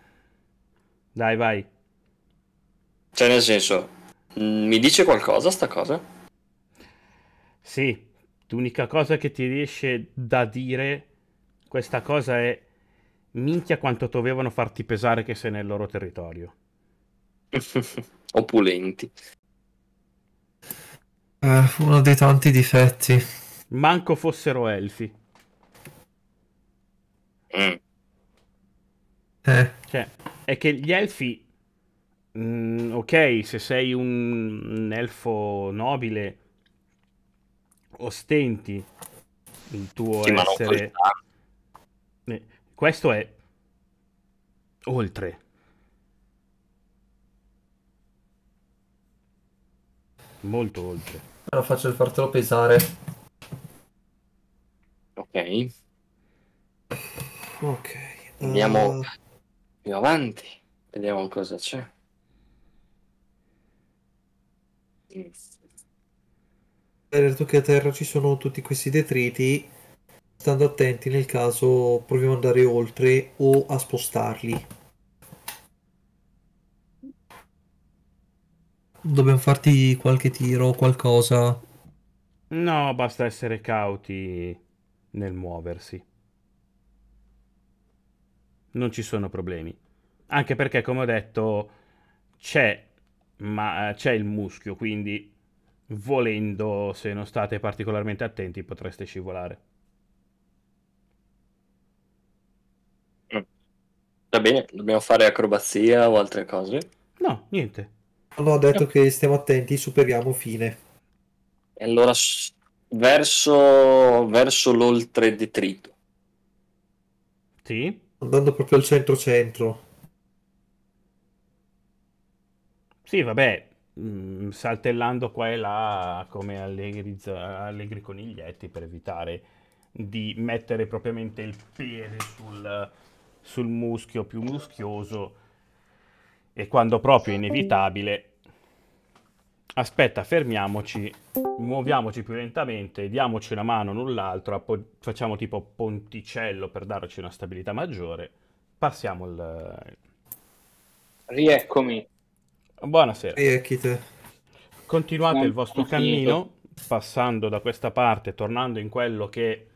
[SPEAKER 1] Dai, vai.
[SPEAKER 5] Cioè, nel senso, mm, mi dice qualcosa sta cosa?
[SPEAKER 1] Sì, l'unica cosa che ti riesce da dire questa cosa è minchia quanto dovevano farti pesare che sei nel loro territorio. Opulenti.
[SPEAKER 3] Eh, uno dei tanti difetti.
[SPEAKER 1] Manco fossero elfi. Mm. Eh. Cioè, è che gli elfi... Mh, mm, ok, se sei un, un elfo nobile, ostenti il tuo sì, essere... Eh, questo è oltre. molto oltre.
[SPEAKER 3] Però faccio il fartelo pesare. Ok.
[SPEAKER 4] Ok.
[SPEAKER 6] Andiamo mm.
[SPEAKER 5] più avanti, vediamo cosa c'è.
[SPEAKER 3] Detto che a terra ci sono tutti questi detriti, stando attenti nel caso proviamo ad andare oltre o a spostarli. dobbiamo farti qualche tiro o qualcosa?
[SPEAKER 1] No, basta essere cauti nel muoversi. Non ci sono problemi. Anche perché, come ho detto, c'è, ma eh, c'è il muschio, quindi volendo, se non state particolarmente attenti, potreste scivolare.
[SPEAKER 5] Mm. Va bene, dobbiamo fare acrobazia o altre cose?
[SPEAKER 3] No, niente. Qualcuno detto che stiamo attenti, superiamo fine.
[SPEAKER 5] E allora verso, verso l'oltre detrito.
[SPEAKER 3] Sì. Andando proprio al centro-centro.
[SPEAKER 1] Sì, vabbè, mh, mm, saltellando qua e là come allegri, allegri coniglietti per evitare di mettere propriamente il pere sul, sul muschio più muschioso e quando proprio è inevitabile aspetta, fermiamoci, muoviamoci più lentamente, diamoci una mano l'un l'altro, facciamo tipo ponticello per darci una stabilità maggiore. Passiamo il... Rieccomi. Buonasera. Rieccite. Continuate Buon il vostro cammino, passando da questa parte, tornando in quello che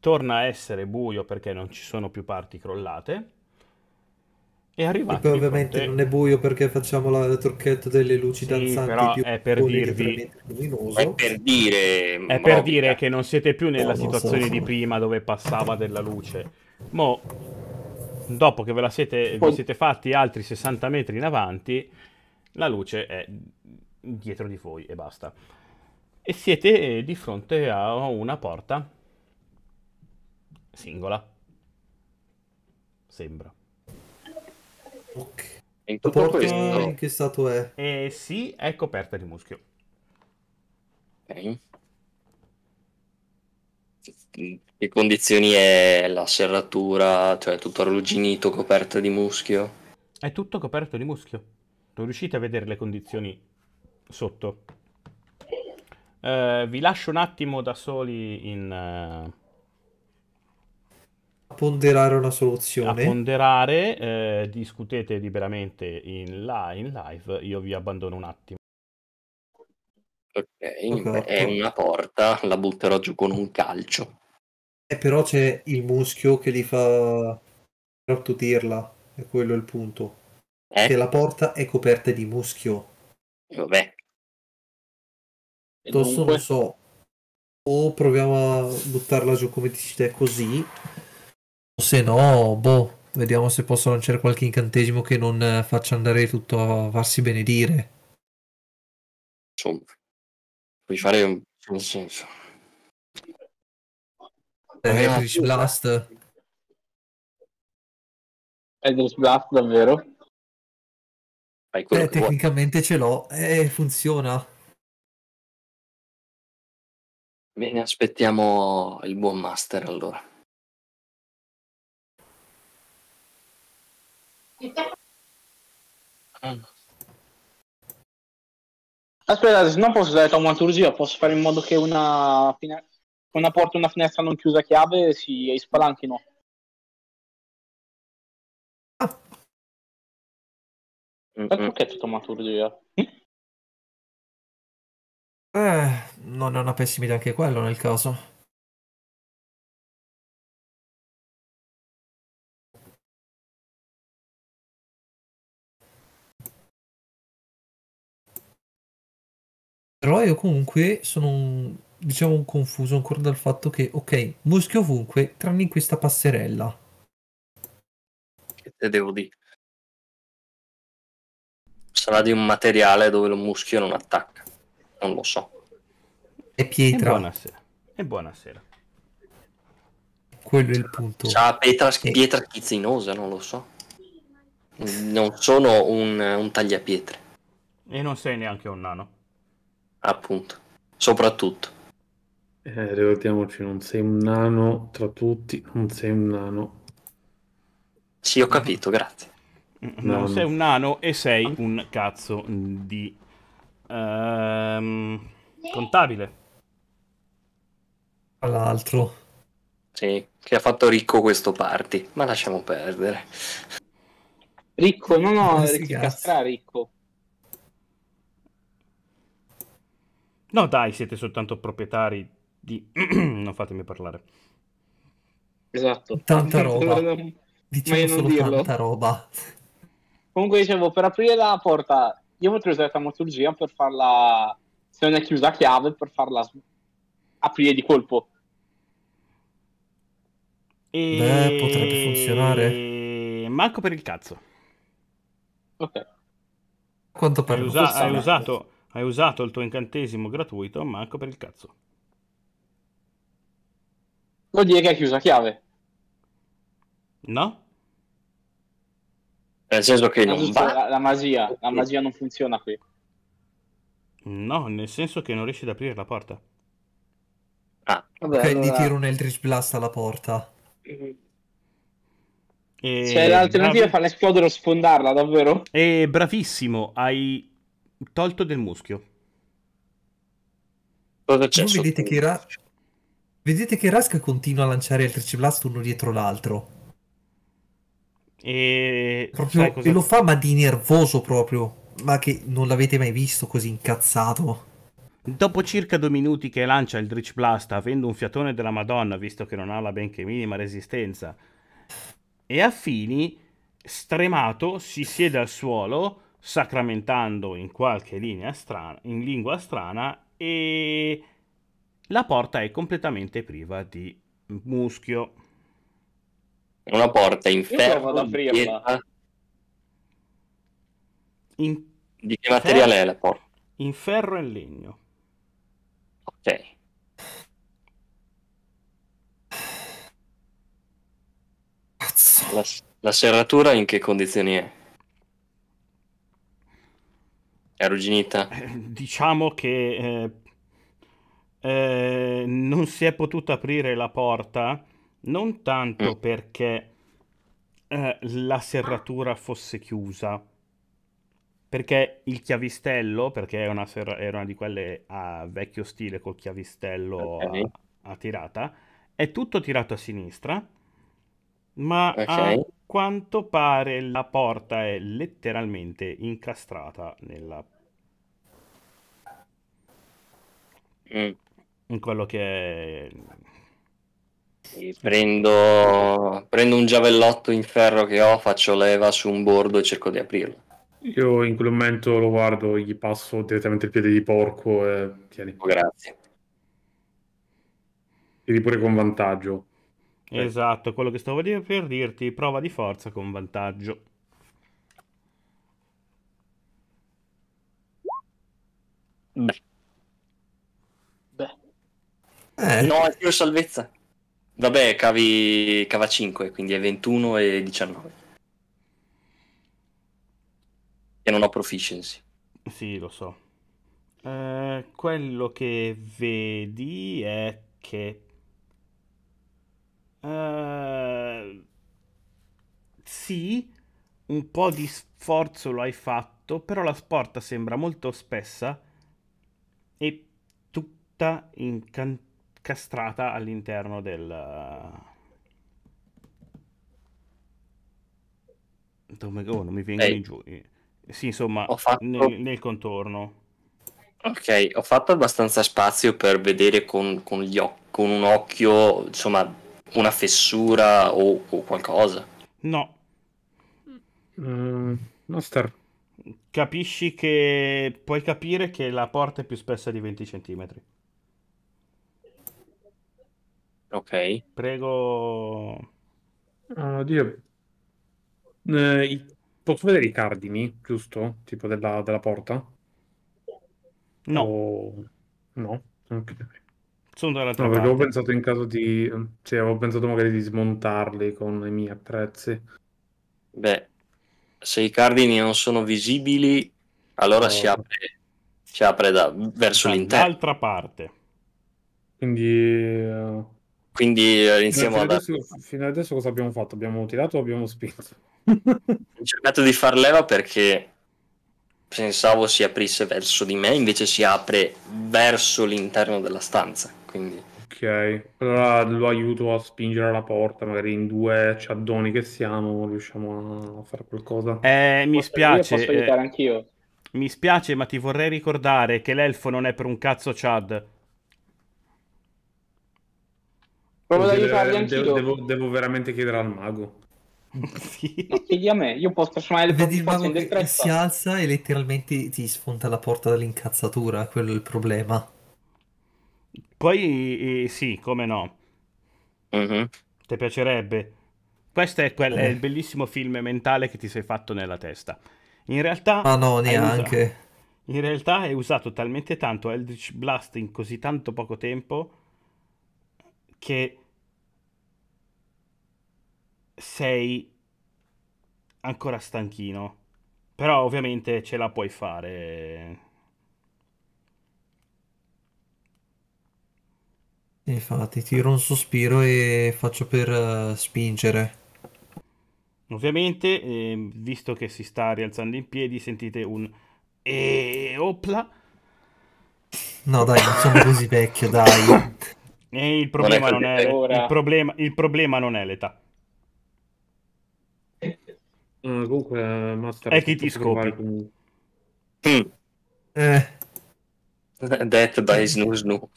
[SPEAKER 1] torna a essere buio perché non ci sono più parti crollate.
[SPEAKER 3] È arrivato. poi ovviamente non è buio perché facciamo la, il trucchetto delle luci sì, danzanti. Però è per dirvi... È per
[SPEAKER 1] dire... È per dire che non siete più nella no, situazione so. di prima dove passava della luce. Mo, dopo che ve la siete, vi siete fatti altri 60 metri in avanti, la luce è dietro di voi e basta. E siete eh, di fronte a una porta singola. Sembra. Ok. E in tutto Porto questo... in
[SPEAKER 3] che stato è? Eh sì,
[SPEAKER 1] è coperta di muschio.
[SPEAKER 3] Ok.
[SPEAKER 5] Che condizioni è la serratura, cioè tutto arrugginito, coperta di muschio?
[SPEAKER 1] È tutto coperto di muschio. Non riuscite a vedere le condizioni sotto. Uh, vi lascio un attimo da soli in... Uh
[SPEAKER 3] ponderare una soluzione. A
[SPEAKER 1] ponderare, eh, discutete liberamente in, la, in, live, io vi abbandono un attimo. Ok, ecco. è
[SPEAKER 5] una porta, la butterò giù con un calcio.
[SPEAKER 3] Eh, però c'è il muschio che li fa rottutirla, è quello il punto. Eh? Che la porta è coperta di muschio. Vabbè. Piuttosto dunque... non so, o proviamo a buttarla giù come dici te così, se no, boh, vediamo se posso lanciare qualche incantesimo che non eh, faccia andare tutto a farsi benedire.
[SPEAKER 7] Insomma, puoi fare un... nel senso... Eh, Eldritch Blast. Eldritch Blast davvero? Eh, tecnicamente
[SPEAKER 3] vuoi. ce l'ho e eh, funziona.
[SPEAKER 7] Bene, aspettiamo il buon master allora.
[SPEAKER 2] Ah, aspetta, no posso usare taumaturgia, posso fare in modo che una, fine... una porta e una finestra non chiusa a chiave si spalanchino.
[SPEAKER 7] Ah. Mm, Perché mm. c'è taumaturgia? Hm? Eh, non è una pessimidà anche quello nel caso.
[SPEAKER 3] Però io comunque sono un, diciamo confuso ancora dal fatto che, ok, muschio ovunque, tranne in questa passerella.
[SPEAKER 7] Che te devo dire? Sarà di un materiale dove lo muschio non attacca. Non lo so.
[SPEAKER 1] È pietra. E buonasera.
[SPEAKER 5] E buonasera.
[SPEAKER 3] Quello è il punto.
[SPEAKER 5] C'ha pietra, eh. pietra schizzinosa, non lo so. Non sono un, un
[SPEAKER 1] tagliapietre. E non sei neanche un nano appunto, soprattutto.
[SPEAKER 4] Eh, ricordiamoci, non sei un nano tra tutti, non sei un nano. Sì, ho capito, grazie.
[SPEAKER 1] Mm, no, no. sei un nano e sei un cazzo di ehm, contabile.
[SPEAKER 3] all'altro
[SPEAKER 5] Sì, che ha fatto ricco questo
[SPEAKER 1] party, ma lasciamo perdere. Ricco, no, no, ricca, eh,
[SPEAKER 2] straricco.
[SPEAKER 1] No dai, siete soltanto proprietari di... non fatemi parlare. Esatto. Tanta
[SPEAKER 3] roba. Diciamo solo dirlo. tanta roba.
[SPEAKER 2] Comunque dicevo, per aprire la porta, io potrei usare la taumaturgia per farla, se non è chiusa a chiave, per farla aprire di colpo.
[SPEAKER 1] E... Beh, potrebbe funzionare. Manco per il cazzo. Ok.
[SPEAKER 3] Quanto per hai, usa- hai usato
[SPEAKER 1] hai usato il tuo incantesimo gratuito, manco ecco per il
[SPEAKER 2] cazzo. Vuol dire che hai chiuso la chiave?
[SPEAKER 1] No? Nel senso che ah, non va...
[SPEAKER 2] la, la, magia, la magia non funziona qui.
[SPEAKER 1] No, nel senso che non riesci ad aprire la porta.
[SPEAKER 3] Ah, vabbè, Quindi allora... tiro un Eldritch Blast alla porta.
[SPEAKER 2] E... C'è l'alternativa bravi... farla esplodere o sfondarla, davvero? E
[SPEAKER 1] bravissimo, hai tolto del muschio. Cosa c'è? Voi cioè, vedete che, Ra-
[SPEAKER 3] vedete che Rask continua a lanciare Electric Blast uno dietro l'altro.
[SPEAKER 1] E... Proprio, e lo fa ma
[SPEAKER 3] di nervoso proprio. Ma che non l'avete mai visto così incazzato.
[SPEAKER 1] Dopo circa due minuti che lancia il Dritch Blast, avendo un fiatone della Madonna, visto che non ha la benché minima resistenza, e a fini, stremato, si siede al suolo sacramentando in qualche linea strana, in lingua strana e la porta è completamente priva di muschio.
[SPEAKER 5] Una porta in ferro di, pietra... in... di che materiale ferro... è la porta?
[SPEAKER 1] In ferro e legno. Ok.
[SPEAKER 5] La, la serratura in che condizioni è? È arrugginita.
[SPEAKER 1] Eh, diciamo che eh, eh, non si è potuta aprire la porta non tanto mm. perché eh, la serratura fosse chiusa, perché il chiavistello, perché una serra- era una, di quelle a vecchio stile col chiavistello okay. a-, a tirata, è tutto tirato a sinistra ma okay. a quanto pare la porta è letteralmente incastrata nella... Mm. in quello che è... Prendo...
[SPEAKER 5] Prendo, un giavellotto in ferro che ho, faccio leva su un bordo e cerco di aprirlo.
[SPEAKER 4] Io in quel momento lo guardo, gli passo direttamente il piede di porco e tieni. grazie. Tiri pure con vantaggio.
[SPEAKER 1] Eh. Esatto, quello che stavo per dirti, prova di forza con vantaggio.
[SPEAKER 6] Beh. Beh.
[SPEAKER 5] Eh. No, è più salvezza. Vabbè, cavi, cava 5, quindi è 21 e 19. E non ho
[SPEAKER 1] proficiency. Sì, lo so. Eh, quello che vedi è che eh, sì, un po' di sforzo lo hai fatto, però la sporta sembra molto spessa e tutta incastrata all'interno del... Dove, oh, non mi vengono Ehi. giù. Eh, sì, insomma, fatto... nel, nel, contorno.
[SPEAKER 5] Ok, ho fatto abbastanza spazio per vedere con, con, gli, con un occhio, insomma, una fessura o, o qualcosa?
[SPEAKER 1] No.
[SPEAKER 4] Mm, non star
[SPEAKER 1] capisci che puoi capire che la porta è più spessa di 20 cm.
[SPEAKER 4] Ok. Prego. Oddio. Ah, eh, posso vedere i cardini, giusto? Tipo della, della porta? No. O... No. Ok. Sono dall'altra no, perché parte. avevo pensato in caso di... Sì, cioè, avevo pensato magari di smontarli con i miei attrezzi.
[SPEAKER 5] Beh, se i cardini non sono visibili, allora no. si apre, si apre da, verso da, l'interno. Dall'altra parte.
[SPEAKER 4] Quindi... Uh... Quindi
[SPEAKER 5] eh, iniziamo fino ad... Adesso,
[SPEAKER 4] fino adesso cosa abbiamo fatto? Abbiamo tirato o abbiamo spinto? Ho
[SPEAKER 5] cercato di far leva perché pensavo si aprisse verso di me, invece si apre verso l'interno della
[SPEAKER 4] stanza. Quindi... Ok, allora lo aiuto a spingere la porta, magari in due ciaddoni che siamo riusciamo a fare qualcosa.
[SPEAKER 1] Eh, mi posso, spiace. Posso eh, aiutare eh, anch'io. Mi spiace, ma ti vorrei ricordare che l'elfo non è per un cazzo Chad.
[SPEAKER 4] Provo ad aiutarli anch'io. Devo, devo veramente chiedere al mago.
[SPEAKER 2] sì. chiedi a me, io posso trasformare il Vedi il mago che si alza e
[SPEAKER 3] letteralmente ti sfonda la porta dall'incazzatura, quello è il problema.
[SPEAKER 1] Poi sì, come no. Uh-huh. Ti piacerebbe? Questo è, quel, eh. è, il eh. bellissimo film mentale che ti sei fatto nella testa. In realtà... Ma ah, no, neanche. in realtà hai usato talmente tanto Eldritch Blast in così tanto poco tempo che sei ancora stanchino. Però ovviamente ce la puoi fare
[SPEAKER 3] Infatti, tiro un sospiro e faccio per uh, spingere.
[SPEAKER 1] Ovviamente, eh, visto che si sta rialzando in piedi, sentite un e opla.
[SPEAKER 3] No, dai, non sono così vecchio, dai.
[SPEAKER 1] E il problema, non è, il, problema, il problema non è l'età. Uh,
[SPEAKER 4] comunque, eh, Master, è
[SPEAKER 1] chi ti scopri.
[SPEAKER 5] Mm. Eh. That by Snoo Snoo.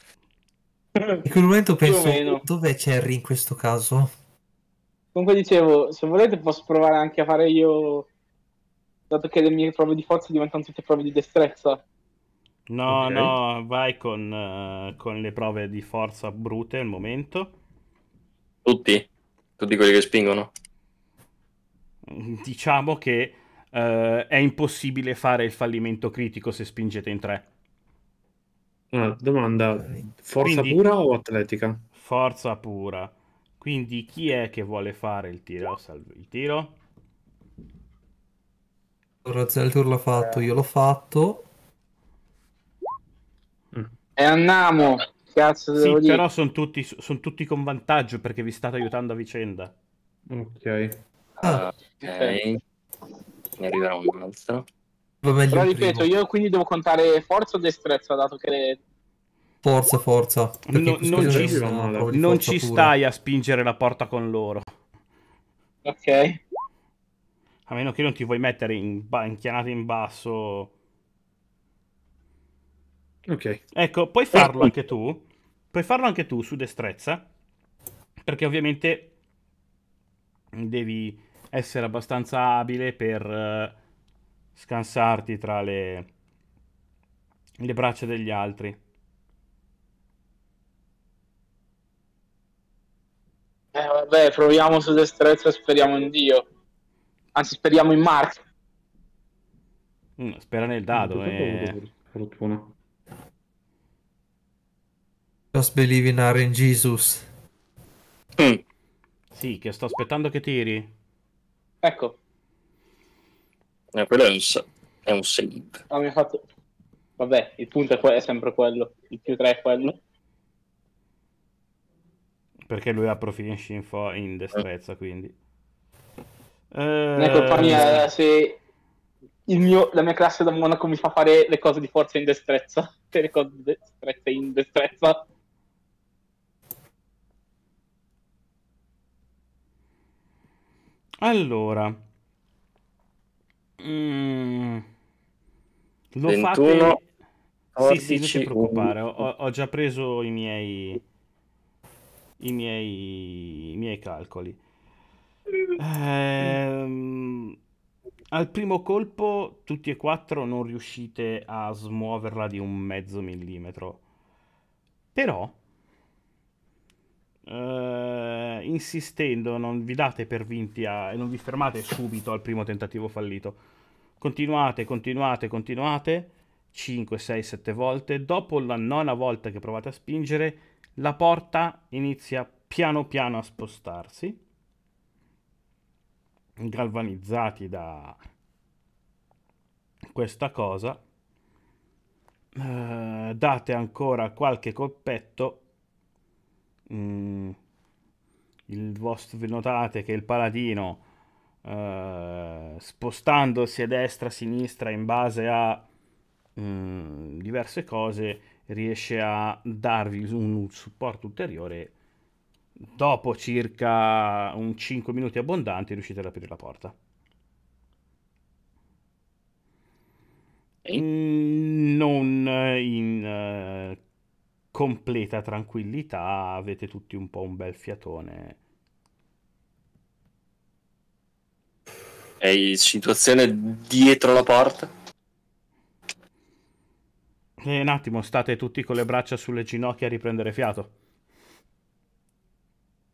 [SPEAKER 2] In quel momento penso,
[SPEAKER 3] dove c'è Harry in questo caso?
[SPEAKER 2] Comunque dicevo, se volete posso provare anche a fare io, dato che le mie prove di forza diventano tutte prove di destrezza.
[SPEAKER 1] No, okay. no, vai con, uh, con le prove di forza brute al momento.
[SPEAKER 2] Tutti? Tutti quelli che spingono?
[SPEAKER 1] Diciamo che uh, è impossibile fare il fallimento critico se spingete in tre.
[SPEAKER 4] Ah, domanda, forza Quindi, pura o atletica?
[SPEAKER 1] Forza pura. Quindi chi è che vuole fare il tiro? Il tiro?
[SPEAKER 4] Rozeltur l'ha fatto,
[SPEAKER 3] io l'ho fatto.
[SPEAKER 1] Mm. E andiamo.
[SPEAKER 3] Cazzo sì, però
[SPEAKER 1] sono tutti, son tutti con vantaggio perché vi state aiutando a vicenda. Ok.
[SPEAKER 5] Ah. ah ok. Ne arriverà un altro.
[SPEAKER 2] Però ripeto, primo. io quindi devo contare forza o destrezza, dato che...
[SPEAKER 3] Forza, forza.
[SPEAKER 1] No, non ci, sono, non ci stai a spingere la porta con loro. Ok. A meno che non ti vuoi mettere in ba- inchianato in basso. Ok. Ecco, puoi farlo anche tu. Puoi farlo anche tu su destrezza. Perché ovviamente devi essere abbastanza abile per eh, scansarti tra le, le braccia degli altri.
[SPEAKER 2] Eh vabbè, proviamo su destrezza speriamo in Dio. Anzi, speriamo in Mark.
[SPEAKER 1] Mm,
[SPEAKER 3] spera nel dado.
[SPEAKER 2] Eh.
[SPEAKER 4] Fortuna.
[SPEAKER 3] Just believe in R
[SPEAKER 4] Jesus.
[SPEAKER 3] Mm. Sì,
[SPEAKER 1] che sto aspettando che tiri. Ecco. Eh, quello è un, è un
[SPEAKER 5] save.
[SPEAKER 2] No, ah, mi ha fatto... Vabbè, il punto è, que- è sempre quello. Il più 3 è quello.
[SPEAKER 1] Perché lui ha proficiency in, fo- in destrezza, quindi.
[SPEAKER 2] Eh... Non è colpa mia ehm. eh, se mio, la mia classe da monaco mi fa fare le cose di forza in destrezza. le cose di destrezza in destrezza.
[SPEAKER 1] Allora, Mm. Lo 21, fate... 14, sì, sì, non ti preoccupare, ho, ho, già preso i miei, i miei, i miei calcoli. Ehm, al primo colpo tutti e quattro non riuscite a smuoverla di un mezzo millimetro. Però eh, insistendo, non vi date per vinti a, e non vi fermate subito al primo tentativo fallito. Continuate, continuate, continuate 5, 6, 7 volte. Dopo la nona volta che provate a spingere, la porta inizia piano piano a spostarsi, galvanizzati da questa cosa. Eh, date ancora qualche colpetto mh, mm, il vostro, notate che il paladino eh, spostandosi a destra, a sinistra in base a mh, mm, diverse cose riesce a darvi un supporto ulteriore dopo circa un 5 minuti abbondanti riuscite ad aprire la porta. Mm, non in eh, completa tranquillità, avete tutti un po' un bel fiatone.
[SPEAKER 5] È situazione dietro la porta?
[SPEAKER 1] E eh, un attimo, state tutti con le braccia sulle ginocchia a riprendere fiato.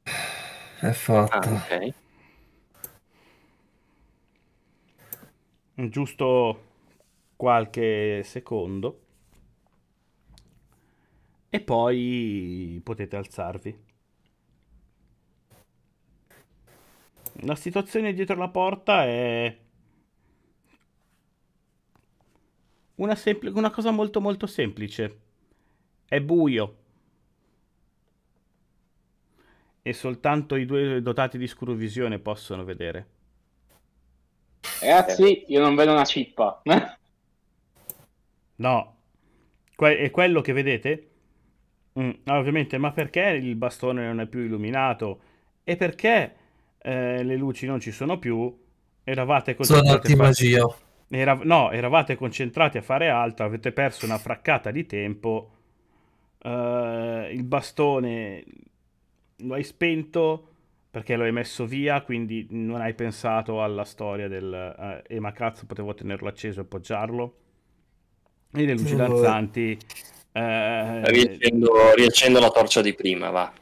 [SPEAKER 3] È fatto. Ah,
[SPEAKER 1] ok. Giusto qualche secondo e poi potete alzarvi. La situazione dietro la porta è una, sempl- una cosa molto molto semplice. È buio. E soltanto i due dotati di scurovisione possono vedere.
[SPEAKER 2] Ragazzi, io non vedo una cippa.
[SPEAKER 1] no. Que- è quello che vedete Mm, ovviamente, ma perché il bastone non è più illuminato? E perché eh, le luci non ci sono più? Eravate concentrati... Sono magia. Fare... Era... No, eravate concentrati a fare altro, avete perso una fraccata di tempo, eh, il bastone lo hai spento perché lo hai messo via, quindi non hai pensato alla storia del... Eh, e ma cazzo, potevo tenerlo acceso e appoggiarlo? E le luci danzanti... Voi eh, riaccendo,
[SPEAKER 5] riaccendo, la torcia di prima, va.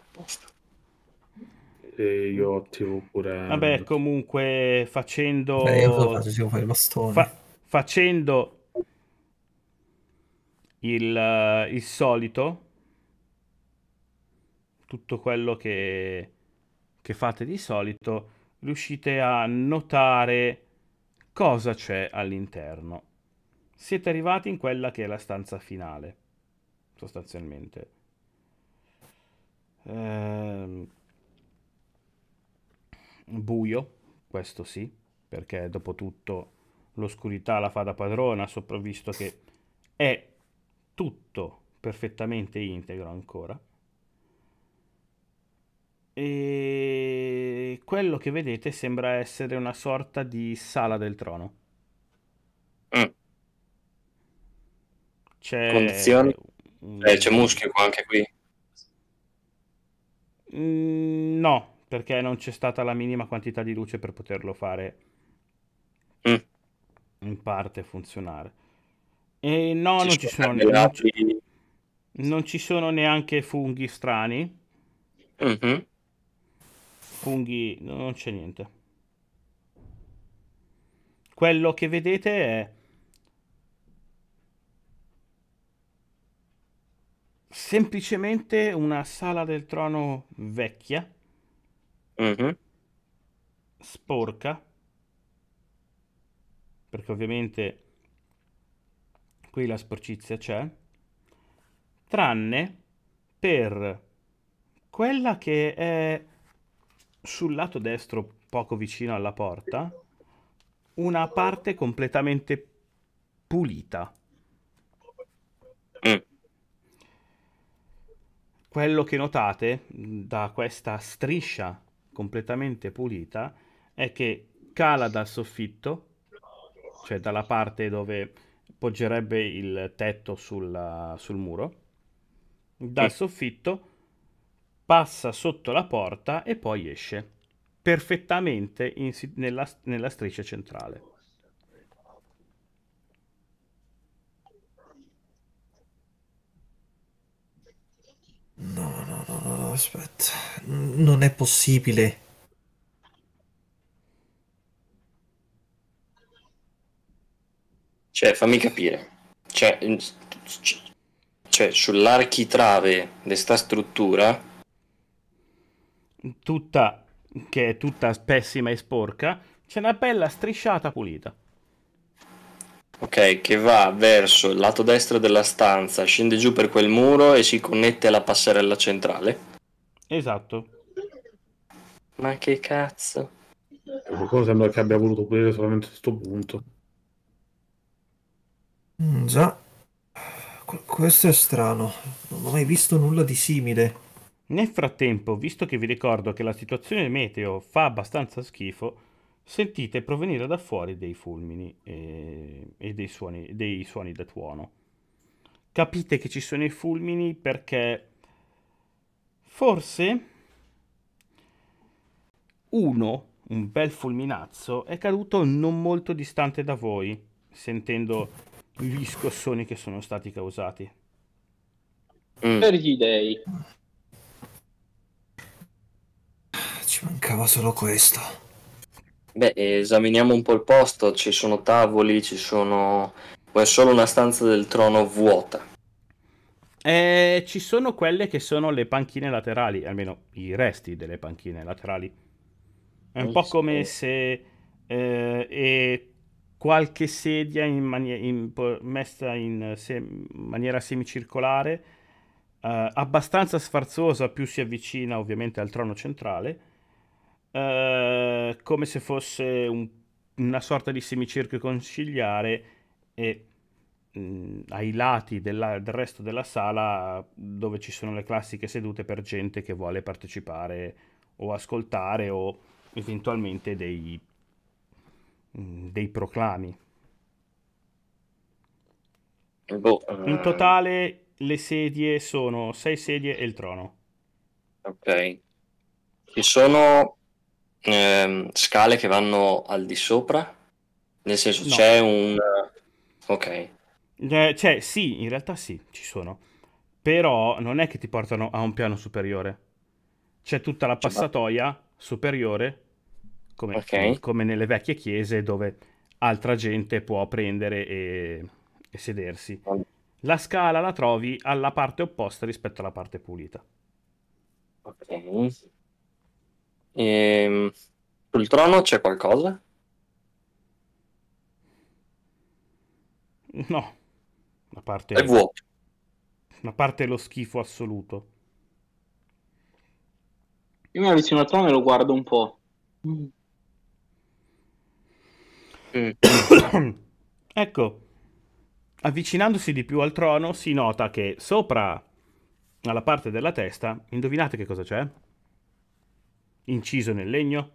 [SPEAKER 5] E io attivo pure... Vabbè,
[SPEAKER 1] comunque facendo... Beh, io faccio fare il bastone. Fa- facendo il, eh, il solito, tutto quello che, che fate di solito, riuscite a notare cosa c'è all'interno. Siete arrivati in quella che è la stanza finale sostanzialmente. Ehm, buio, questo sì, perché dopo tutto l'oscurità la fa da padrona, sopravvisto che è tutto perfettamente integro ancora. E quello che vedete sembra essere una sorta di sala del trono. Mm. C'è Condizioni
[SPEAKER 5] Mm. Eh, c'è Muschio qua anche qui.
[SPEAKER 1] Mm, no, perché non c'è stata la minima quantità di luce per poterlo fare mm. in parte funzionare. E no, ci non, ci sono, non, ci, non ci sono neanche funghi strani. Mm-hmm. Funghi, non c'è niente. Quello che vedete è semplicemente una sala del trono vecchia, mm-hmm. sporca, perché ovviamente qui la sporcizia c'è, tranne per quella che è sul lato destro poco vicino alla porta, una parte completamente pulita. Mm. Quello che notate da questa striscia completamente pulita è che cala dal soffitto, cioè dalla parte dove poggerebbe il tetto sul, eh, sul muro, dal sì. soffitto passa sotto la porta e poi esce perfettamente in, nella, nella striscia centrale.
[SPEAKER 3] No, no, no, no, aspetta. Non è possibile.
[SPEAKER 5] Cioè, fammi capire. Cioè, cioè sull'architrave di sta struttura
[SPEAKER 1] tutta che è tutta pessima e sporca, c'è una bella strisciata pulita
[SPEAKER 5] ok, che va verso il lato destro della stanza, scende giù per quel muro e si connette alla passerella centrale. Esatto. Ma che cazzo?
[SPEAKER 4] Eh, qualcuno sembra che abbia voluto pulire solamente questo punto.
[SPEAKER 3] Mm, già. Qu- questo è strano. Non ho mai visto nulla di simile.
[SPEAKER 1] Nel frattempo, visto che vi ricordo che la situazione meteo fa abbastanza schifo, sentite provenire da fuori dei fulmini e, e dei, suoni, dei suoni da tuono. Capite che ci sono i fulmini perché forse uno, un bel fulminazzo, è caduto non molto distante da voi, sentendo gli scossoni che sono stati causati.
[SPEAKER 2] Mm. Per gli dei.
[SPEAKER 3] Ci mancava
[SPEAKER 2] solo questo.
[SPEAKER 5] Beh, esaminiamo un po' il posto, ci sono tavoli, ci sono... o è solo una stanza del trono vuota?
[SPEAKER 1] Eh, ci sono quelle che sono le panchine laterali, almeno i resti delle panchine laterali. È un oh, po' come se eh, è qualche sedia in mani- in, messa in se- maniera semicircolare, eh, abbastanza sfarzosa, più si avvicina ovviamente al trono centrale eh, come se fosse un, una sorta di semicirchio consigliare e mh, mm, ai lati della, del resto della sala dove ci sono le classiche sedute per gente che vuole partecipare o ascoltare o eventualmente dei, mh, mm, dei proclami.
[SPEAKER 5] Boh, In eh.
[SPEAKER 1] totale le sedie sono sei sedie e il trono.
[SPEAKER 5] Ok. Ci sono ehm, scale che vanno al di sopra? Nel senso, no. c'è un... Ok.
[SPEAKER 1] Eh, cioè, sì, in realtà sì, ci sono. Però non è che ti portano a un piano superiore. C'è tutta la cioè, passatoia superiore, come, okay. come nelle vecchie chiese, dove altra gente può prendere e, e sedersi. La scala la trovi alla parte opposta rispetto alla parte pulita.
[SPEAKER 2] Ok.
[SPEAKER 5] E, ehm, sul trono c'è qualcosa?
[SPEAKER 1] No, La parte... È vuoto. La parte è lo schifo assoluto.
[SPEAKER 2] Io mi avvicino al trono e lo guardo un po'.
[SPEAKER 1] Mm. Mm. ecco, avvicinandosi di più al trono si nota che sopra, alla parte della testa, indovinate che cosa c'è? inciso nel legno?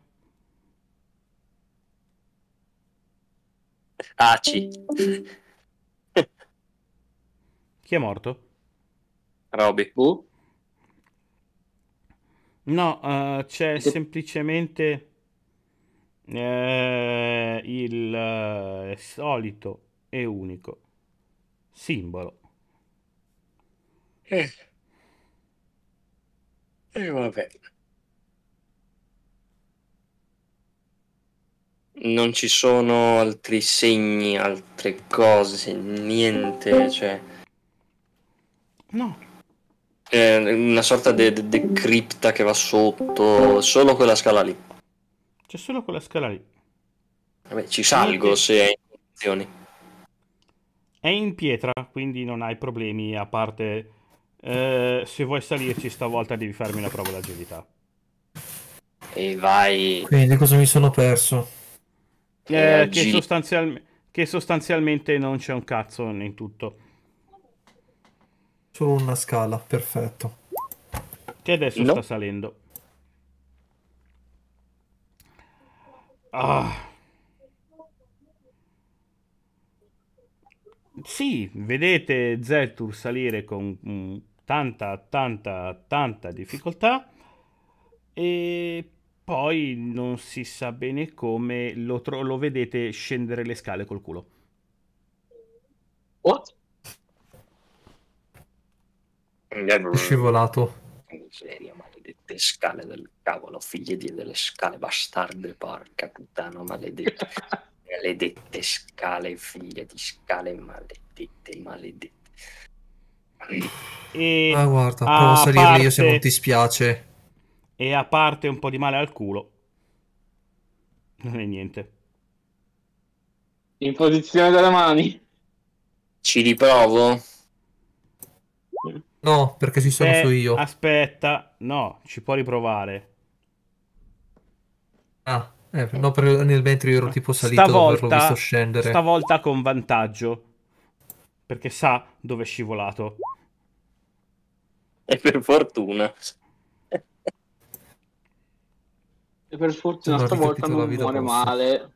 [SPEAKER 7] Aci. Ah,
[SPEAKER 1] Chi è morto? Roby. No, uh, c'è semplicemente uh, il eh, solito e unico simbolo. E eh, vabbè.
[SPEAKER 5] non ci sono altri segni, altre cose, niente, cioè... No. È eh, una sorta di de- cripta che va sotto, solo quella scala lì.
[SPEAKER 1] C'è solo quella scala lì.
[SPEAKER 5] Vabbè, ci salgo se hai in condizioni.
[SPEAKER 1] È in pietra, quindi non hai problemi, a parte... Eh, se vuoi salirci stavolta devi farmi una prova d'agilità. E vai... Quindi
[SPEAKER 3] cosa mi sono perso?
[SPEAKER 1] Eh, eh, che, sostanzial... che, sostanzialmente non c'è un cazzo
[SPEAKER 3] in tutto. Solo una scala, perfetto.
[SPEAKER 1] Che adesso no. sta salendo. Ah. Sì, vedete Zeltur salire con mh, mm, tanta, tanta, tanta difficoltà. E poi non si sa bene come lo, tro- lo vedete scendere le scale col culo.
[SPEAKER 3] What? Scivolato.
[SPEAKER 5] Miseria, maledette scale del cavolo, figlie di delle scale bastarde, porca puttana, maledette. maledette scale, figlie di scale,
[SPEAKER 1] maledette, maledette. E ah, guarda, provo a salirle parte... io se non ti
[SPEAKER 3] spiace
[SPEAKER 1] e a parte un po' di male al culo,
[SPEAKER 2] non è niente. In posizione delle mani. Ci riprovo?
[SPEAKER 3] No, perché ci
[SPEAKER 1] sono eh, solo io. Aspetta, no, ci puoi riprovare.
[SPEAKER 3] Ah, eh, no, nel ventre io ero tipo salito stavolta, l'ho visto scendere.
[SPEAKER 1] Stavolta con vantaggio. Perché sa dove è scivolato.
[SPEAKER 5] E per fortuna.
[SPEAKER 2] per fortuna non stavolta non muore male.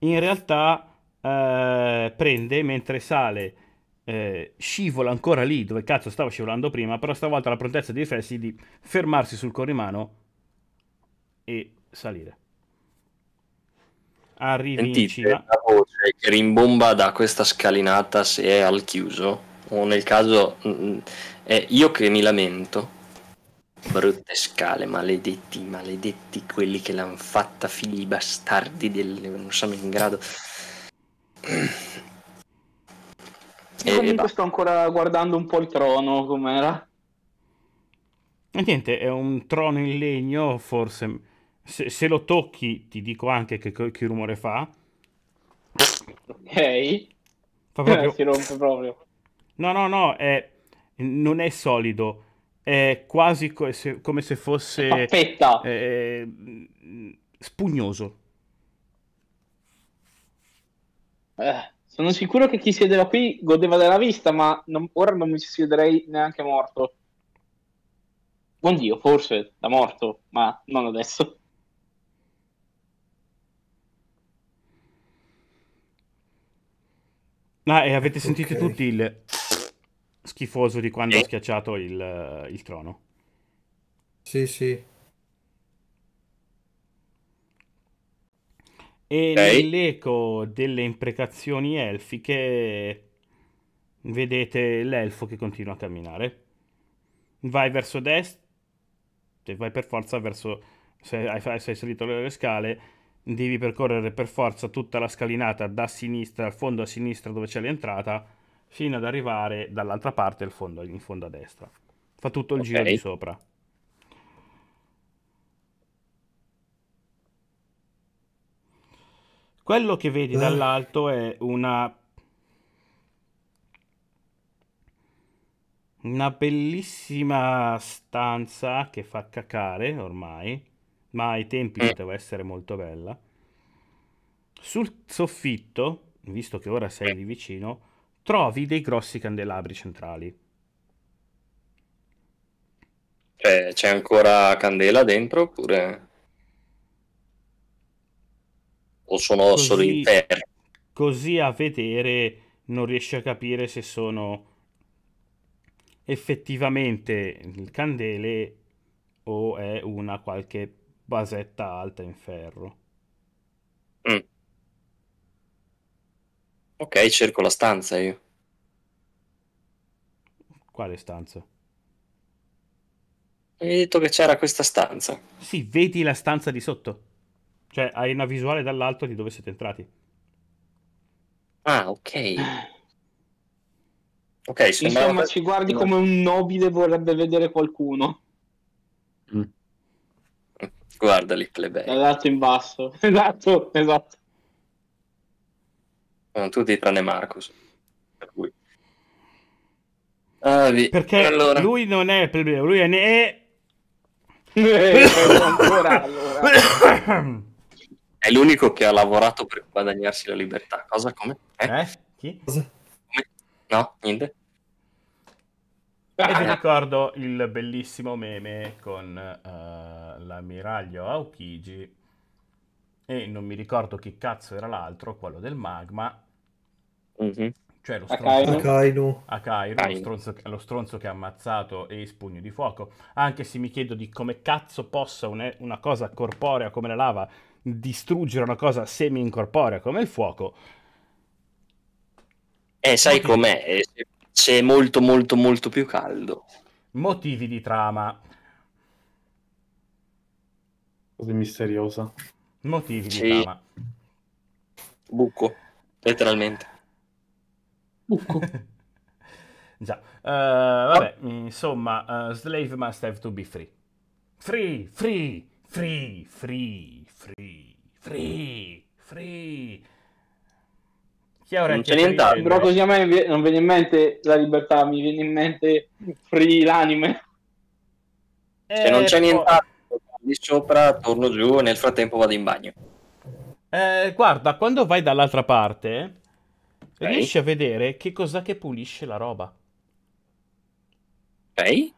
[SPEAKER 1] In realtà eh, prende mentre sale. Eh, scivola ancora lì dove cazzo stava scivolando prima, però stavolta la prontezza dei riflessi di fermarsi sul corrimano e salire. Arrivi Sentite in cima.
[SPEAKER 5] la voce che rimbomba da questa scalinata se è al chiuso o nel caso mh, mm, mm, è io che mi lamento Brutte scale, maledetti, maledetti quelli che l'hanno fatta, figli bastardi del... non sono in grado.
[SPEAKER 2] E comunque sto ancora guardando un po' il trono, com'era.
[SPEAKER 1] E niente, è un trono in legno, forse... Se, se lo tocchi, ti dico anche che, che rumore fa. Ok.
[SPEAKER 2] Fa proprio... si rompe proprio.
[SPEAKER 1] No, no, no, è... non è solido è quasi co- se, come se fosse
[SPEAKER 2] eh,
[SPEAKER 1] spugnoso.
[SPEAKER 2] Eh, sono sicuro che chi siedeva qui godeva della vista, ma non, ora non mi siederei neanche morto. Buon Dio, forse da morto, ma non adesso.
[SPEAKER 1] Ah, e avete sentito okay. tutti il schifoso di quando ha eh. schiacciato il, eh, il trono. Sì, sì. E okay. nell'eco delle imprecazioni elfiche vedete l'elfo che continua a camminare. Vai verso destra, vai per forza verso... Se hai, se salito le scale, devi percorrere per forza tutta la scalinata da sinistra, al fondo a sinistra dove c'è l'entrata fino ad arrivare dall'altra parte, in fondo, in fondo a destra. Fa tutto il okay. giro di sopra. Quello che vedi eh. dall'alto è una... Una bellissima stanza che fa cacare ormai, ma ai tempi mm. poteva essere molto bella. Sul soffitto, visto che ora sei lì vicino, trovi dei grossi candelabri centrali.
[SPEAKER 5] Cioè, c'è ancora candela dentro oppure... O sono così, solo
[SPEAKER 1] interni? Così a vedere non riesci a capire se sono effettivamente candele o è una qualche basetta alta in ferro. Mm.
[SPEAKER 5] Ok, cerco la
[SPEAKER 1] stanza io. Quale stanza?
[SPEAKER 5] Mi hai detto che c'era questa stanza.
[SPEAKER 1] Sì, vedi la stanza di sotto. Cioè, hai una visuale dall'alto di dove siete entrati. Ah, ok. Ok, sembrava... Insomma, ci guardi come
[SPEAKER 2] un nobile vorrebbe vedere qualcuno.
[SPEAKER 5] Mm. Guardali, plebei.
[SPEAKER 2] Dall'alto in basso. Esatto, esatto.
[SPEAKER 5] Sono tutti tranne Marcus.
[SPEAKER 1] Per cui... ah, vi...
[SPEAKER 2] Perché allora... lui non è il
[SPEAKER 1] problema lui è... Ne... Eh, ancora, allora.
[SPEAKER 5] È l'unico che ha lavorato per guadagnarsi la libertà. Cosa come? Eh? eh? Chi? Come? No, niente.
[SPEAKER 1] e vi ah. ricordo il bellissimo meme con uh, l'ammiraglio Aokiji e non mi ricordo chi cazzo era l'altro, quello del magma, Mhm. Cioè lo stronzo, Akainu. Akainu, Akainu. Lo, stronzo, lo, stronzo, che ha ammazzato Ace Pugno di Fuoco. Anche se mi chiedo di come cazzo possa un, una cosa corporea come la lava distruggere una cosa semi-incorporea come il fuoco.
[SPEAKER 5] Eh, sai Motivi... com'è? C'è eh, molto, molto, molto più caldo.
[SPEAKER 1] Motivi di trama.
[SPEAKER 4] Cosa misteriosa.
[SPEAKER 1] Motivi sì. di trama.
[SPEAKER 4] Buco, letteralmente.
[SPEAKER 1] Bucco. Già, uh, vabbè, insomma, uh, slave must have to be free. Free, free, free, free, free, free, free. Chi ora non c'è nient'altro. Però così
[SPEAKER 2] a me non viene in mente la libertà, mi viene in mente free l'anime.
[SPEAKER 5] Eh, e cioè non c'è poi... Oh. nient'altro, di sopra, torno giù, nel frattempo vado in
[SPEAKER 1] bagno. Eh, guarda, quando vai dall'altra parte Okay. Riesci a vedere che cos'è che pulisce la roba. Ok.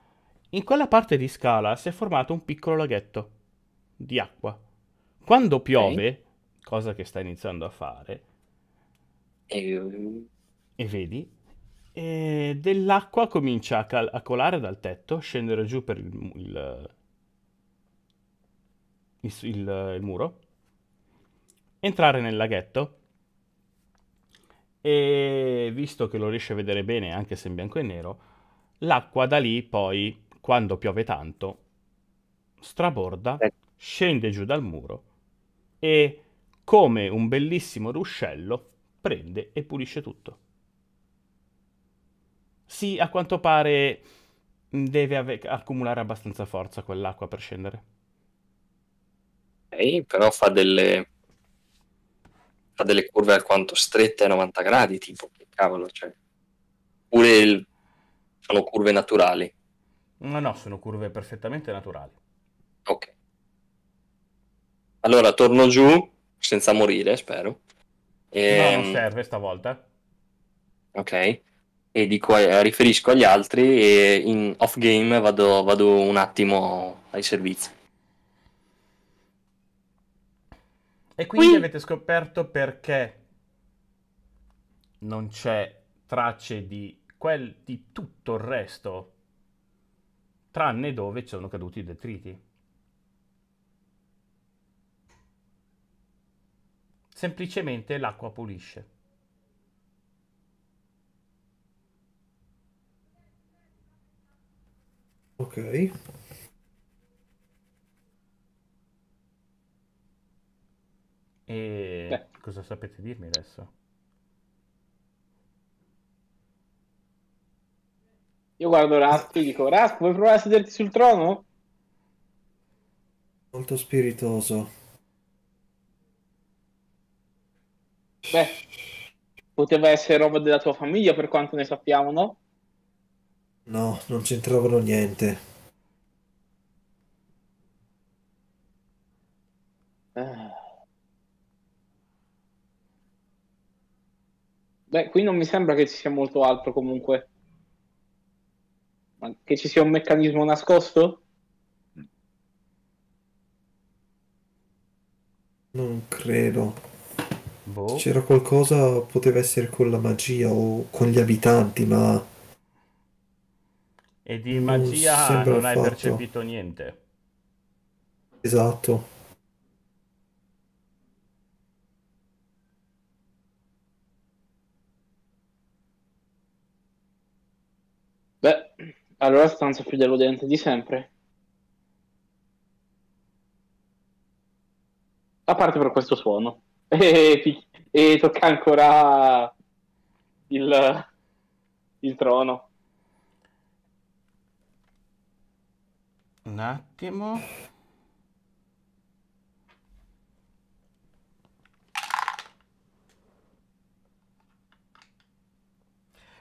[SPEAKER 1] In quella parte di scala si è formato un piccolo laghetto di acqua. Quando piove, okay. cosa che sta iniziando a fare, ehm. e, vedi, e eh, dell'acqua comincia a, cal- a, colare dal tetto, scendere giù per il, il, il, il muro, entrare nel laghetto e visto che lo riesce a vedere bene anche se in bianco e nero, l'acqua da lì poi, quando piove tanto, straborda, scende giù dal muro e come un bellissimo ruscello prende e pulisce tutto. Sì, a quanto pare deve ave- accumulare abbastanza forza quell'acqua per scendere.
[SPEAKER 5] Ehi, però fa delle fa delle curve alquanto strette a 90 gradi, tipo, che cavolo, cioè. Oppure il... sono curve naturali?
[SPEAKER 1] No, no, sono curve perfettamente naturali. Ok.
[SPEAKER 5] Allora, torno giù, senza morire, spero. E... No, non ehm,
[SPEAKER 1] serve stavolta.
[SPEAKER 5] Ok. E dico, eh, riferisco agli altri e in off game vado, vado un attimo ai servizi.
[SPEAKER 1] E quindi avete scoperto perché non c'è tracce di, quel, di tutto il resto, tranne dove ci sono caduti i detriti. Semplicemente l'acqua pulisce.
[SPEAKER 3] Ok.
[SPEAKER 1] E Beh. cosa sapete dirmi adesso?
[SPEAKER 2] Io guardo Rask e dico, Rask, vuoi provare a sederti sul trono?
[SPEAKER 3] Molto spiritoso.
[SPEAKER 2] Beh, poteva essere roba della tua famiglia per quanto ne sappiamo, no?
[SPEAKER 3] No, non c'entravano niente.
[SPEAKER 2] Beh, qui non mi sembra che ci sia molto altro comunque. Ma che ci sia un meccanismo nascosto? Non credo. Boh. C'era
[SPEAKER 3] qualcosa, poteva essere con la magia o con gli abitanti, ma...
[SPEAKER 1] E di magia non, non hai percepito niente.
[SPEAKER 3] Esatto.
[SPEAKER 2] Allora stanza più deludente di sempre. A parte per questo suono. E, e tocca ancora il, il trono. Un attimo.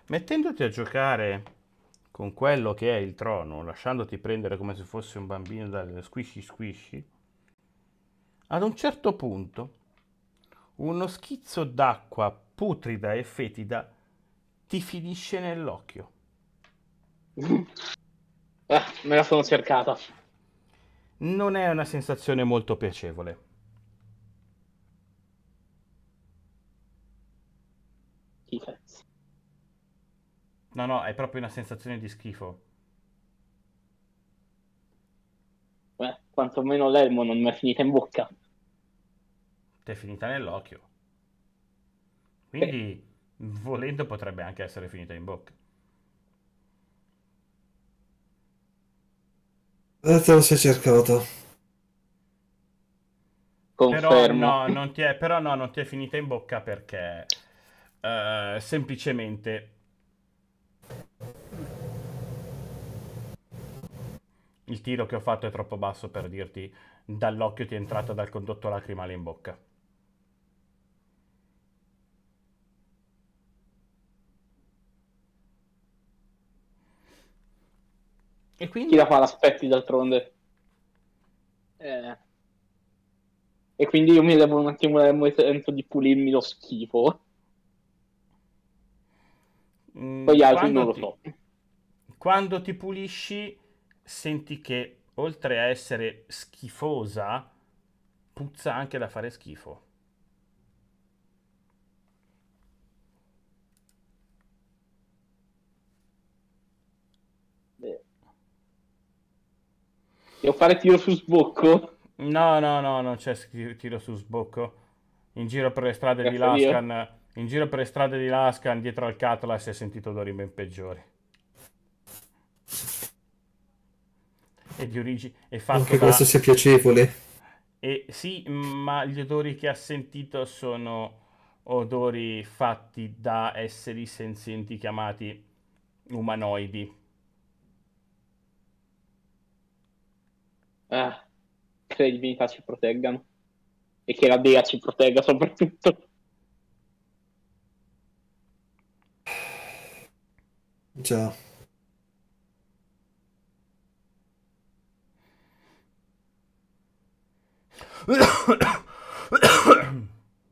[SPEAKER 1] Mettendoti a giocare con quello che è il trono, lasciandoti prendere come se fossi un bambino dal squishy squishy, ad un certo punto uno schizzo d'acqua putrida e fetida ti finisce nell'occhio.
[SPEAKER 2] Eh, me la sono cercata.
[SPEAKER 1] Non è una sensazione molto piacevole.
[SPEAKER 2] No, no, è proprio
[SPEAKER 1] una sensazione di
[SPEAKER 2] schifo. Beh, quantomeno l'elmo non mi è finita in bocca. Ti è finita nell'occhio. Quindi, Beh. volendo,
[SPEAKER 1] potrebbe anche essere finita in bocca.
[SPEAKER 3] Adesso si è cercato.
[SPEAKER 1] Confermo. Però no, non ti è, però no, non ti è finita in bocca perché uh, semplicemente il tiro che ho fatto è troppo basso per dirti dall'occhio ti è entrato dal condotto lacrimale in bocca.
[SPEAKER 2] E quindi... Chi la fa l'aspetti d'altronde? Eh. E quindi io mi devo un attimo nel momento di pulirmi lo schifo.
[SPEAKER 1] Mm, Poi altri non ti... lo so. Quando ti pulisci senti che oltre a essere schifosa, puzza anche da fare schifo. Devo fare tiro su sbocco? No, no, no, non c'è tiro su sbocco. In giro per le strade Grazie di Lascan, in giro per le strade di Lascan, dietro al Catala si è sentito Dorin ben peggiori. e di origine. Anche da... questo sia piacevole. E, sì, ma gli odori che ha sentito sono odori fatti da esseri senzienti chiamati umanoidi.
[SPEAKER 2] Ah, che le divinità ci proteggano e che la dea ci protegga soprattutto.
[SPEAKER 3] Già.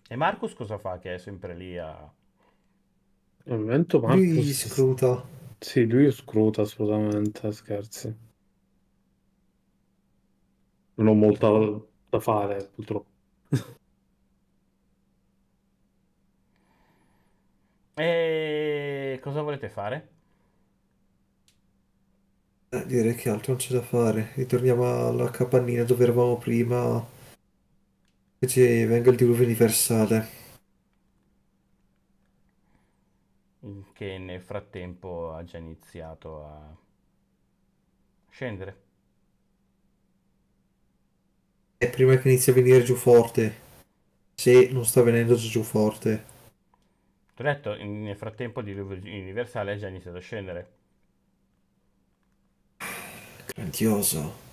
[SPEAKER 1] e Marcus cosa fa che è sempre lì a... Al
[SPEAKER 4] momento Marcus... Lui scruta. Sì, lui scruta assolutamente, scherzi. Non ho molto da fare, purtroppo.
[SPEAKER 1] e cosa volete fare?
[SPEAKER 3] Eh, direi che altro non c'è da fare. Ritorniamo alla capannina dove eravamo prima Invece venga il diluvio universale.
[SPEAKER 1] Che nel frattempo ha già iniziato a scendere.
[SPEAKER 3] È prima che inizi a venire giù forte. Se non sta venendo giù forte.
[SPEAKER 1] Ti ho detto, nel frattempo il diluvio Universale è già iniziato a scendere.
[SPEAKER 6] Grandioso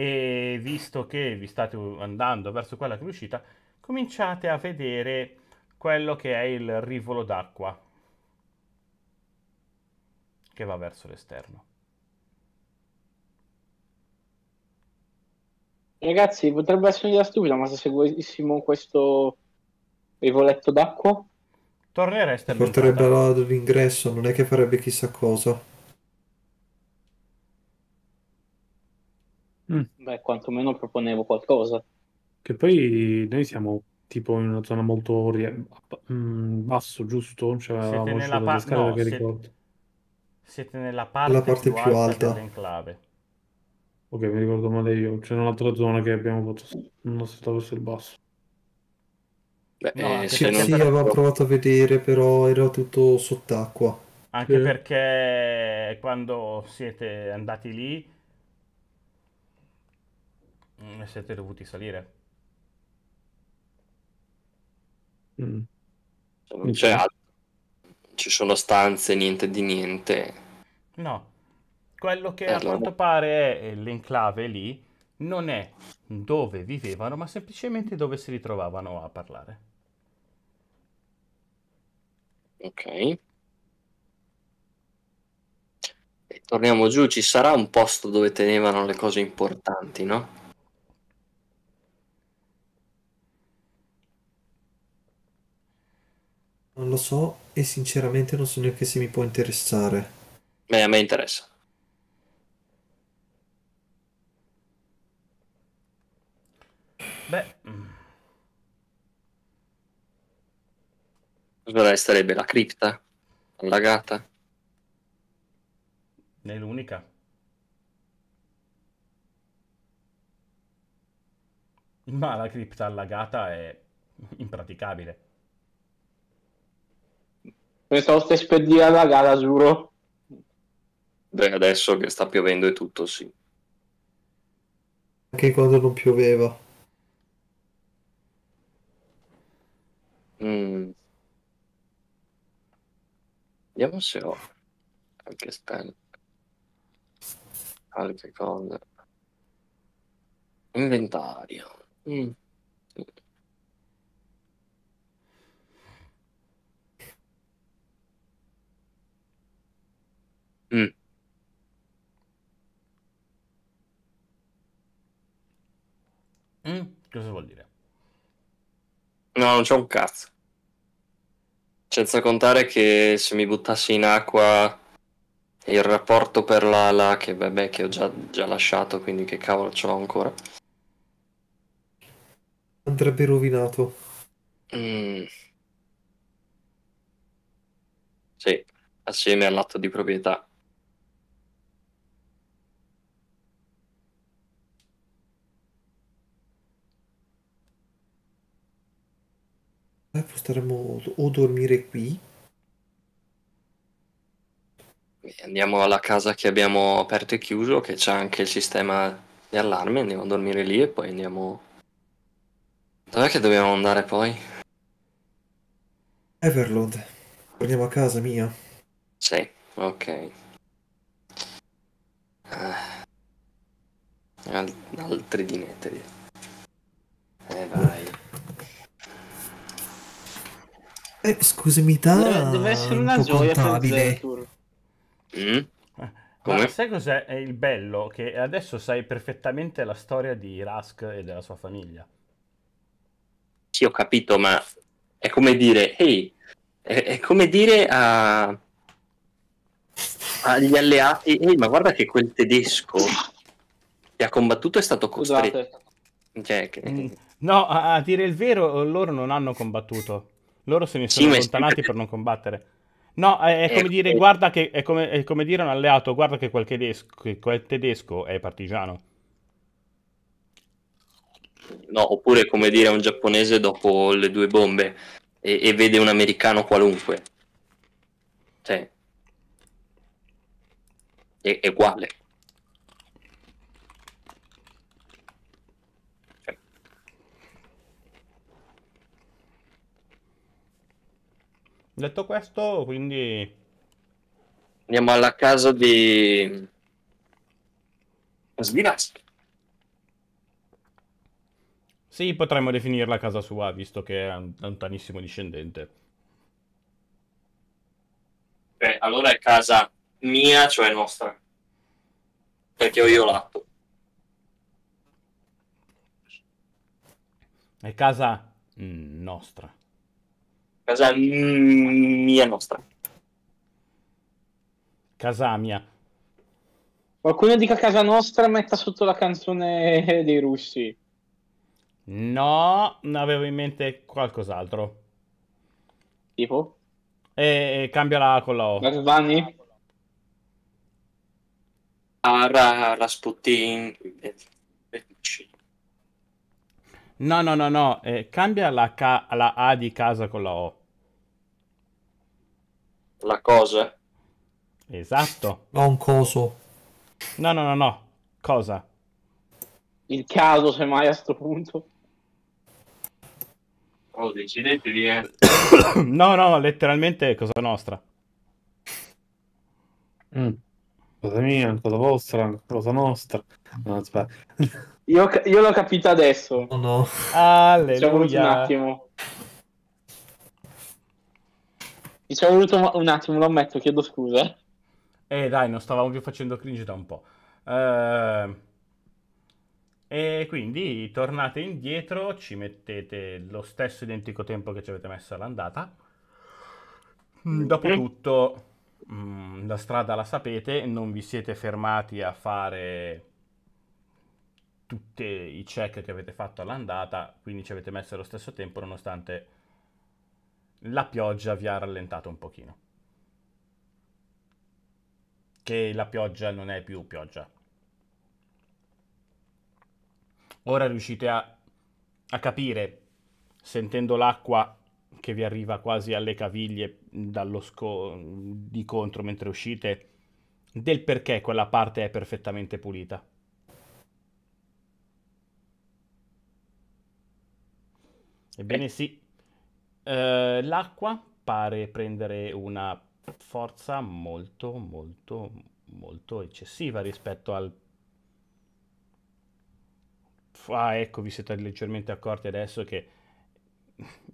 [SPEAKER 1] e visto che vi state andando verso quella che è uscita, cominciate a vedere quello che è il rivolo d'acqua che va verso
[SPEAKER 2] l'esterno. Ragazzi, potrebbe essere un'idea stupida, ma se seguissimo questo rivoletto d'acqua... Tornereste... Porterebbe
[SPEAKER 3] all'ingresso, non è che farebbe chissà cosa.
[SPEAKER 4] Mm.
[SPEAKER 2] Beh, quantomeno proponevo qualcosa.
[SPEAKER 4] Che poi noi siamo tipo in una zona molto mm, basso, giusto? Cioè, siete nella, pa- no, che siete...
[SPEAKER 1] siete nella parte, La parte più, più alta, alta. dell'enclave.
[SPEAKER 4] Ok, mi ricordo male io. C'è un'altra zona che abbiamo fatto. Non so stato verso il basso.
[SPEAKER 3] Beh,
[SPEAKER 1] no, eh, sì, non... sì, avevo provato
[SPEAKER 3] a vedere, però era tutto sott'acqua.
[SPEAKER 1] Anche eh. perché quando siete andati lì Mm, siete dovuti salire.
[SPEAKER 6] Mm.
[SPEAKER 5] Non c'è cioè, altro. Ci sono stanze, niente di niente.
[SPEAKER 1] No. Quello che eh, allora. a quanto pare è eh, l'enclave lì non è dove vivevano, ma semplicemente dove si ritrovavano a parlare. Ok. E
[SPEAKER 5] torniamo giù, ci sarà un posto dove tenevano le cose importanti, no?
[SPEAKER 3] Non lo so e sinceramente non so neanche se mi può interessare.
[SPEAKER 5] Beh, a me interessa. Beh. Mm. Cosa resterebbe? La cripta? Allagata?
[SPEAKER 1] Ne È l'unica. Ma la cripta allagata è impraticabile.
[SPEAKER 2] Pensavo stessi per dire la gara, giuro.
[SPEAKER 5] Beh, adesso che sta piovendo è tutto, sì.
[SPEAKER 3] Anche quando non pioveva.
[SPEAKER 5] Mm. Vediamo se ho anche spell. Altre cose. Inventario.
[SPEAKER 2] Mm.
[SPEAKER 7] Mh. Mm.
[SPEAKER 6] Mh? Mm,
[SPEAKER 5] cosa vuol dire? No, non c'ho un cazzo. Senza contare che se mi buttassi in acqua il rapporto per l'ala, che vabbè, che ho già, già lasciato, quindi che cavolo ce l'ho ancora.
[SPEAKER 3] Andrebbe rovinato.
[SPEAKER 5] Mm. Sì, assieme all'atto di proprietà.
[SPEAKER 3] Beh, può O dormire qui.
[SPEAKER 5] Andiamo alla casa che abbiamo aperto e chiuso, che c'è anche il sistema di allarme. Andiamo a dormire lì e poi andiamo. Dov'è che dobbiamo andare poi?
[SPEAKER 3] Everlord. Torniamo a casa mia.
[SPEAKER 5] Sì, ok. Ah. altri di altri E Eh vai.
[SPEAKER 3] Eh, scusami, dà deve essere una un gioia contabile.
[SPEAKER 2] Mm? Eh,
[SPEAKER 1] ma sai cos'è è il bello? Che adesso sai perfettamente la storia di Rask e della sua famiglia.
[SPEAKER 5] Sì, ho capito, ma è come dire, ehi, hey, è, è, come dire a, agli alleati, ehi, hey, ma guarda che quel tedesco che ha combattuto è stato costretto. Cioè, che... Mm.
[SPEAKER 1] No, a dire il vero, loro non hanno combattuto. Loro se ne sono sì, allontanati per non combattere. No, è, è eh, come dire, guarda che, è come, è come dire a un alleato, guarda che quel tedesco, quel tedesco è partigiano.
[SPEAKER 5] No, oppure come dire a un giapponese dopo le due bombe e, e vede un americano qualunque. Cioè, è, è uguale.
[SPEAKER 1] Detto questo, quindi...
[SPEAKER 5] Andiamo alla casa di... Svinaschi.
[SPEAKER 1] Sì, potremmo definirla casa sua, visto che è un lontanissimo discendente.
[SPEAKER 5] Beh, allora è casa mia, cioè nostra. Perché ho io l'atto.
[SPEAKER 1] È casa mm, nostra. Casa
[SPEAKER 2] mia nostra. Casa mia. Qualcuno dica casa nostra e metta sotto la canzone dei russi.
[SPEAKER 1] No, avevo in mente qualcos'altro. Tipo? E, e cambiala con la O. Garvani?
[SPEAKER 5] Ara Rasputin.
[SPEAKER 1] No, no, no, no. Eh, cambia la, ca- la A di casa con la O.
[SPEAKER 2] La cosa. Esatto.
[SPEAKER 3] Non
[SPEAKER 1] coso. No, no, no, no. Cosa?
[SPEAKER 2] Il caso, semmai, a sto punto. Oh, decidetevi, eh.
[SPEAKER 1] no, no, letteralmente è cosa nostra.
[SPEAKER 4] Mm. Cosa mia, cosa vostra, cosa nostra. No,
[SPEAKER 2] io, io l'ho capita adesso. Oh no. Alleluia. Ci un attimo. Mi ci è voluto un attimo, lo ammetto, chiedo scusa.
[SPEAKER 1] Eh dai, non stavamo più facendo cringe da un po'. Uh, e quindi tornate indietro, ci mettete lo stesso identico tempo che ci avete messo all'andata. Mm, Dopotutto mm, la strada la sapete, non vi siete fermati a fare tutti i check che avete fatto all'andata, quindi ci avete messo lo stesso tempo nonostante la pioggia vi ha rallentato un pochino. Che la pioggia non è più pioggia. Ora riuscite a, a capire, sentendo l'acqua che vi arriva quasi alle caviglie dallo sco- di contro mentre uscite, del perché quella parte è perfettamente pulita. Ebbene sì, eh, l'acqua pare prendere una forza molto, molto, molto eccessiva rispetto al... Ah, ecco, vi siete leggermente accorti adesso che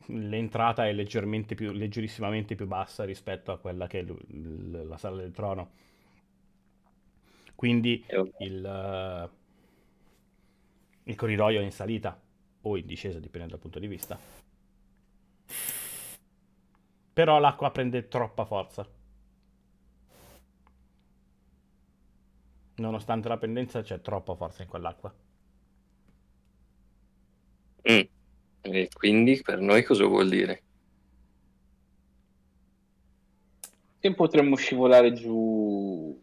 [SPEAKER 1] l'entrata è leggermente più, leggerissimamente più bassa rispetto a quella che è l- la sala del trono. Quindi il, uh, il corridoio è in salita o in discesa, dipende dal punto di vista. Però l'acqua prende troppa forza. Nonostante la pendenza c'è troppa forza in quell'acqua.
[SPEAKER 5] Mm. E quindi per noi cosa vuol dire?
[SPEAKER 2] Che potremmo scivolare giù?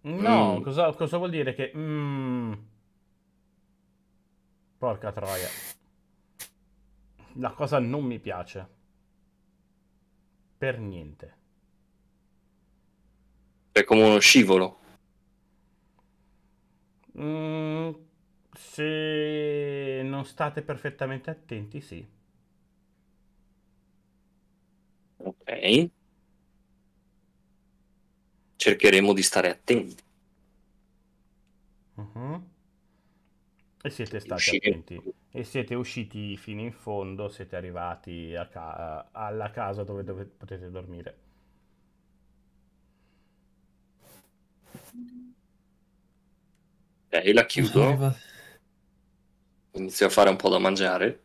[SPEAKER 1] No, mm. cosa, cosa, vuol dire che... Mm... Porca troia la cosa non mi piace. Per niente.
[SPEAKER 5] È come uno scivolo.
[SPEAKER 1] Mm, se non state perfettamente attenti, sì.
[SPEAKER 5] Ok. Cercheremo di stare attenti.
[SPEAKER 1] Uh-huh. E siete stati attenti. E siete usciti fino in fondo, siete arrivati ca- alla casa dove, dove potete dormire. Ok,
[SPEAKER 5] la chiudo. Inizio a fare un po' da mangiare.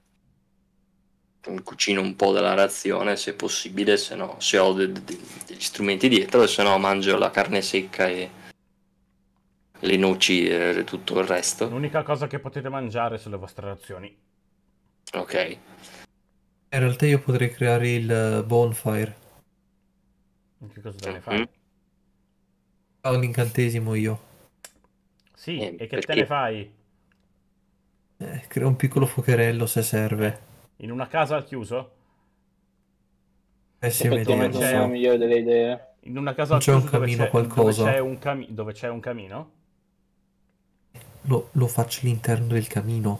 [SPEAKER 5] cucino un po' della razione se possibile, se no, se ho de- de- degli strumenti dietro, se no mangio la carne secca e le noci e tutto il resto.
[SPEAKER 1] L'unica cosa che potete mangiare sono le vostre razioni. Ok.
[SPEAKER 3] In realtà io potrei creare il eh, bonfire.
[SPEAKER 1] Che cosa devi mm-hmm. fare?
[SPEAKER 3] Ah, Ho un incantesimo io.
[SPEAKER 1] Sì, eh, e che perché? te ne fai?
[SPEAKER 3] Eh, creo un piccolo fuocherello se serve.
[SPEAKER 1] In una casa al chiuso?
[SPEAKER 3] Eh sì, vediamo. So.
[SPEAKER 1] migliore delle idee. In una casa non al c'è chiuso un camino dove c'è, qualcosa. Dove c'è, un cami- dove c'è un camino?
[SPEAKER 3] lo, lo faccio all'interno del camino.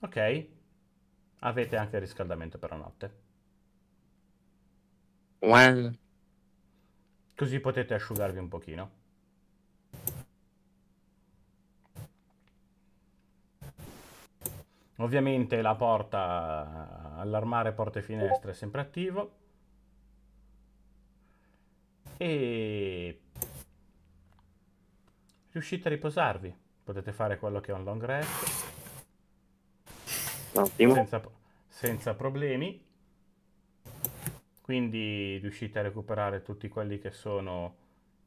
[SPEAKER 1] Ok. Avete anche il riscaldamento per la notte. Well. Così potete asciugarvi un pochino. Ovviamente la porta eh, all'armare porte e finestre è sempre attivo e riuscite a riposarvi. Potete fare quello che è un long rest. Ottimo. Senza, senza problemi. Quindi riuscite a recuperare tutti quelli che sono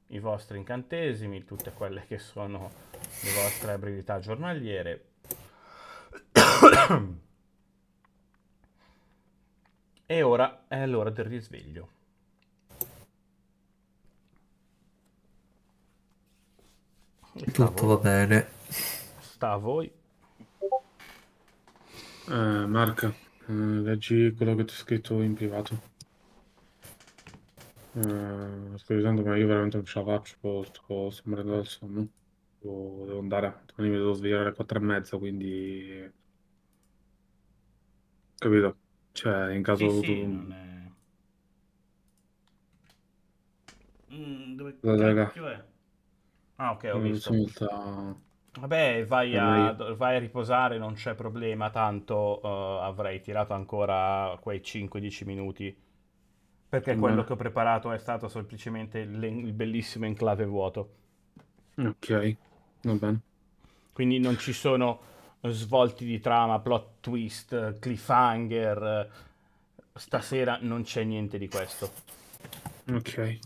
[SPEAKER 1] i vostri incantesimi, tutte quelle che sono le vostre abilità giornaliere. e ora è l'ora del risveglio.
[SPEAKER 3] Tutto va bene.
[SPEAKER 1] Sta a voi.
[SPEAKER 4] Eh, Mark, eh, leggi quello che ti ho scritto in privato. Eh, sto tanto, ma io veramente non ce la faccio, sto sembrando dal sonno. Devo, andare, domani mi devo svegliare alle 4 e mezza, quindi... Capito? Cioè, in caso... Sì, tu... sì,
[SPEAKER 1] è... mm, dove... Dai, Ah, ok, ho visto. Molta... Vabbè, vai a, vai a, riposare, non c'è problema, tanto uh, avrei tirato ancora quei 5-10 minuti. Perché mm. quello che ho preparato è stato semplicemente il bellissimo enclave vuoto.
[SPEAKER 4] Ok, va bene.
[SPEAKER 1] Quindi non ci sono svolti di trama, plot twist, cliffhanger. Eh, stasera non c'è niente di questo.
[SPEAKER 4] Ok.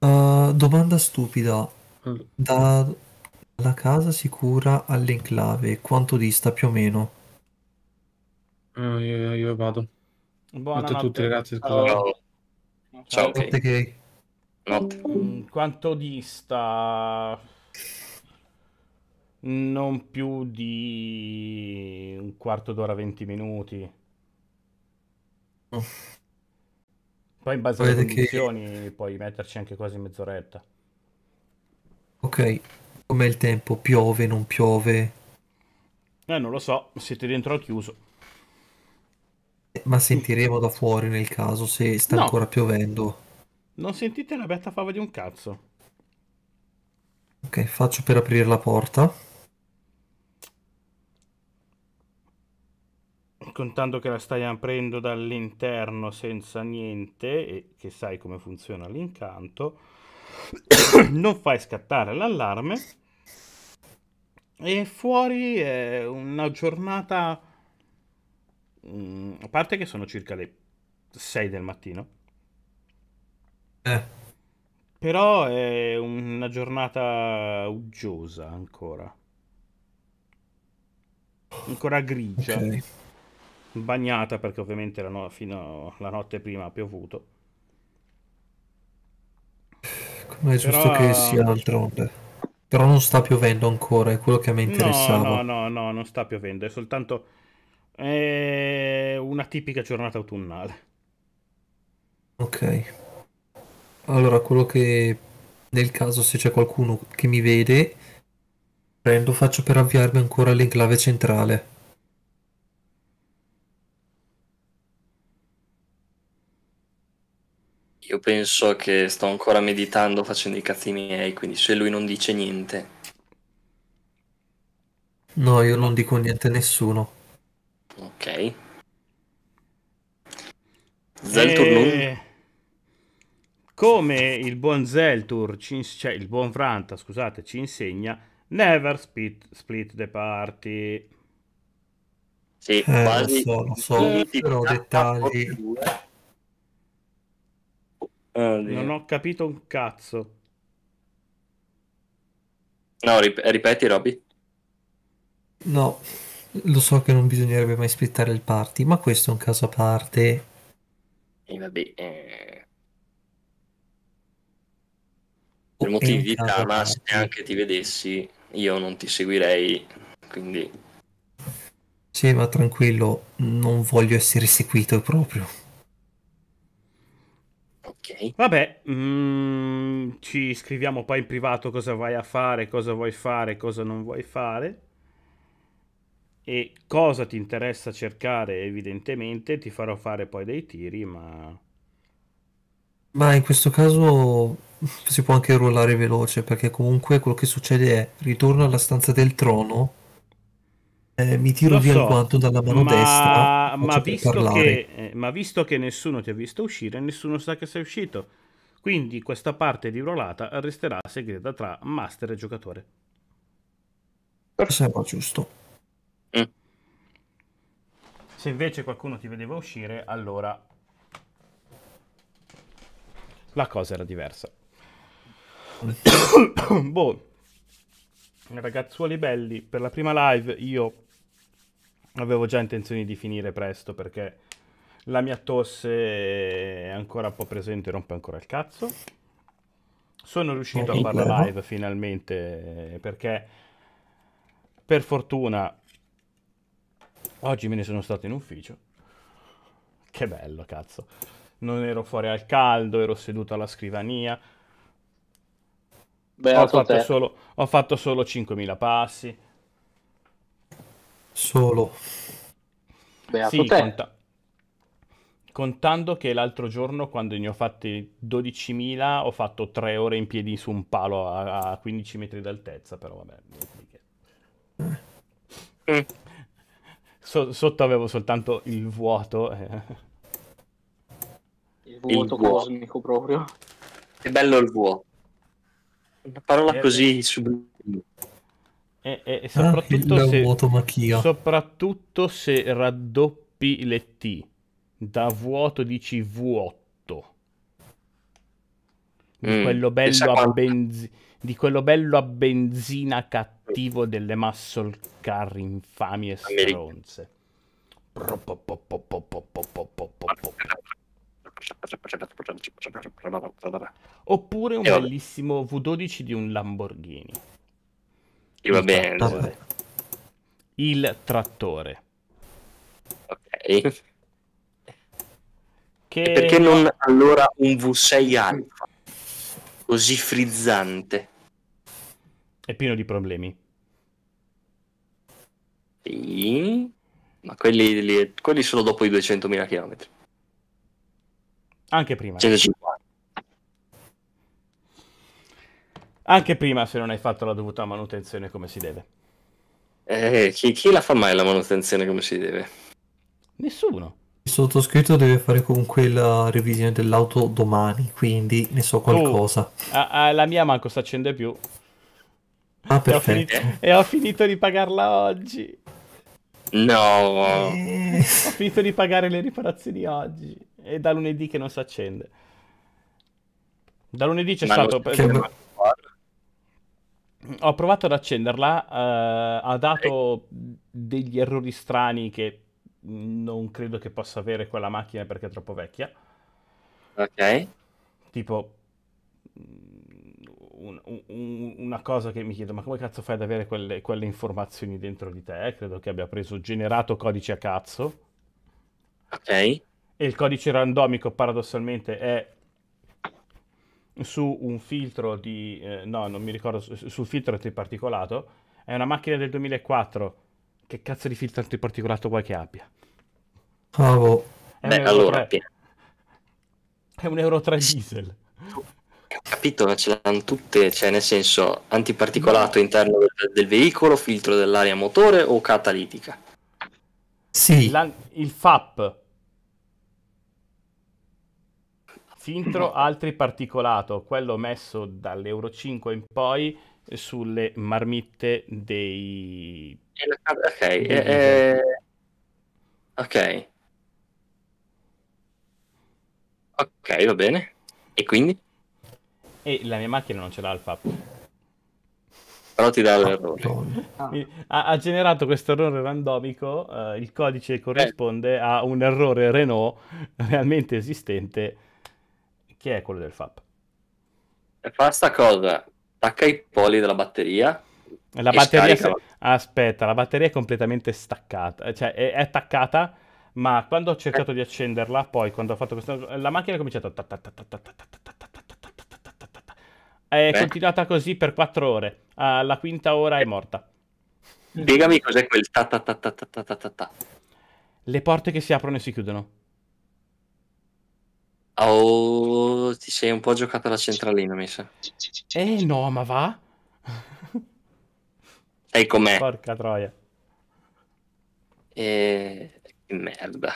[SPEAKER 3] Uh, domanda stupida da, Dalla casa sicura all'enclave, quanto dista più o meno?
[SPEAKER 4] Uh, io, io, vado. Buonanotte a tutti ragazzi, Ciao. Ciao. Ciao. Okay. Notte, che...
[SPEAKER 1] Notte. Mm, quanto dista? Non più di un quarto d'ora, 20 minuti. Oh. Poi in base alle Vedete condizioni che... puoi metterci anche quasi mezz'oretta.
[SPEAKER 3] Ok, com'è il tempo? Piove, non piove?
[SPEAKER 1] Eh, non lo so, siete dentro al chiuso.
[SPEAKER 3] Eh, ma sentiremo da fuori nel caso se sta no. ancora piovendo.
[SPEAKER 1] Non sentite la betta fava di un cazzo.
[SPEAKER 3] Ok, faccio per aprire la porta.
[SPEAKER 1] Contando che la stai aprendo dall'interno senza niente e che sai come funziona l'incanto, non fai scattare l'allarme e fuori è una giornata mm, a parte che sono circa le 6 del mattino eh. però è una giornata uggiosa ancora ancora grigia okay. bagnata perché ovviamente la no- fino alla notte prima ha piovuto
[SPEAKER 3] ma ecco, è giusto che sia d'altronde. Però non sta piovendo ancora, è quello che a me interessava. No,
[SPEAKER 1] no, no, no non sta piovendo, è soltanto è una tipica giornata autunnale.
[SPEAKER 3] Ok. Allora, quello che nel caso se c'è qualcuno che mi vede, prendo, faccio per avviarmi ancora all'enclave centrale.
[SPEAKER 5] Io penso che sto ancora meditando facendo i cazzi miei, quindi se lui non dice niente...
[SPEAKER 3] No, io non dico niente a nessuno.
[SPEAKER 1] Ok. Zeltur e... Eh, come il buon Zeltur, ci, cioè il buon Franta, scusate, ci insegna, never split, split the party.
[SPEAKER 3] Sì, eh, quasi... lo so, lo so, però dettagli... Allora. Non ho
[SPEAKER 1] capito un cazzo.
[SPEAKER 5] No, rip- ripeti, Robby.
[SPEAKER 3] No, lo so che non bisognerebbe mai aspettare il party, ma questo è un caso a parte.
[SPEAKER 5] E vabbè. Eh... Per oh, motivi di trama, se anche ti vedessi, io non ti seguirei, quindi...
[SPEAKER 3] Sì, ma tranquillo, non voglio essere seguito proprio.
[SPEAKER 1] Vabbè, mm, ci scriviamo poi in privato cosa vai a fare, cosa vuoi fare, cosa non vuoi fare e cosa ti interessa cercare evidentemente ti farò fare poi dei tiri ma
[SPEAKER 3] ma in questo caso si può anche ruolare veloce perché comunque quello che succede è ritorno alla stanza del trono eh, mi tiro Lo via so, il quanto dalla mano ma... destra. Ma visto, che,
[SPEAKER 1] eh, ma visto che nessuno ti ha visto uscire, nessuno sa che sei uscito. Quindi questa parte di Rolata resterà segreta tra master e giocatore.
[SPEAKER 4] Sembra giusto.
[SPEAKER 1] Mm. Se invece qualcuno ti vedeva uscire, allora la cosa era diversa. boh, ragazzuoli belli, per la prima live io avevo già intenzione di finire presto perché la mia tosse è ancora un po' presente, rompe ancora il cazzo. Sono riuscito a eh, farla live finalmente perché per fortuna oggi me ne sono stato in ufficio. Che bello, cazzo. Non ero fuori al caldo, ero seduto alla scrivania. Ho fatto, solo, ho fatto solo 5.000 passi.
[SPEAKER 3] Solo.
[SPEAKER 6] Beato sì, Conta.
[SPEAKER 1] contando che l'altro giorno, quando ne ho fatti 12.000, ho fatto 3 ore in piedi su un palo a, a 15 metri d'altezza, però vabbè. mm. so- sotto avevo soltanto il vuoto. Eh.
[SPEAKER 2] Il vuoto il vuoto.
[SPEAKER 5] proprio. Che bello il vuoto. Una parola eh, così sublime.
[SPEAKER 1] E, e ah, soprattutto, ah, se, soprattutto se raddoppi le T da vuoto dici vuoto
[SPEAKER 4] di, mm, quello benzi-
[SPEAKER 1] di quello bello a benzina cattivo delle muscle car infami e stronze oppure un bellissimo V12 di un Lamborghini sì, va bene. Trattore. Il trattore.
[SPEAKER 5] Ok. Che... Perché non allora
[SPEAKER 1] un V6
[SPEAKER 5] Alfa? Così frizzante.
[SPEAKER 1] È pieno di problemi.
[SPEAKER 5] Sì. Ma quelli, quelli sono dopo i 200.000 km. Anche prima. 150.
[SPEAKER 1] Anche prima se non hai fatto la dovuta manutenzione come si deve.
[SPEAKER 5] Eh, chi, chi la fa mai la manutenzione come si deve?
[SPEAKER 1] Nessuno.
[SPEAKER 3] Il sottoscritto deve fare comunque la revisione dell'auto domani, quindi ne so qualcosa.
[SPEAKER 1] Oh, a, a, la mia manco si accende più. Ah, perfetto. E ho finito, e ho finito di pagarla oggi.
[SPEAKER 3] No.
[SPEAKER 1] E... Eh. Ho finito di pagare le riparazioni oggi. È da lunedì che non si accende. Da lunedì c'è Ma stato... Lo... Che ho provato ad accenderla, uh, ha dato eh. degli errori strani che non credo che possa avere quella macchina perché è troppo vecchia. Ok. Tipo mm, un, un, una cosa che mi chiedo, ma come cazzo fai ad avere quelle, quelle informazioni dentro di te? Credo che abbia preso generato codice a cazzo. Ok. E il codice randomico paradossalmente è su un filtro di... Eh, no, non mi ricordo, sul filtro antiparticolato. È una macchina del 2004. Che cazzo di filtro antiparticolato vuoi che abbia? Bravo.
[SPEAKER 5] È Beh, allora... 3.
[SPEAKER 1] È un Euro 3 diesel.
[SPEAKER 5] Capito, ma ce l'hanno tutte, cioè nel senso antiparticolato interno del, del veicolo, filtro dell'aria motore o catalitica? Sì. La,
[SPEAKER 1] il FAP Filtro boh. altri particolato, quello messo dall'Euro 5 in poi eh, sulle marmitte dei... Ok, dei... Eh, eh ok. Ok, va bene. E quindi? E la mia macchina non ce l'ha il FAP.
[SPEAKER 5] Però ti dà
[SPEAKER 3] l'errore.
[SPEAKER 1] Ah. Ha, ha, generato questo errore randomico, uh, il codice corrisponde eh. a un errore Renault realmente esistente chi è quello del FAP?
[SPEAKER 5] Fa sta cosa, attacca i poli della batteria.
[SPEAKER 1] La batteria se... Aspetta, la batteria è completamente staccata, cioè è, è attaccata, ma quando ho cercato di accenderla, poi quando ho fatto questa la macchina ha cominciato è Beh. continuata così per quattro ore. Alla quinta ora è morta.
[SPEAKER 3] Spiegami cos'è quel ta ta ta ta ta ta ta ta.
[SPEAKER 1] Le porte che si aprono e si chiudono.
[SPEAKER 5] Oh, ti sei un po' giocato la centralina, mi sa.
[SPEAKER 1] Eh no, ma va.
[SPEAKER 5] Sai com'è? Porca troia. Eh, merda.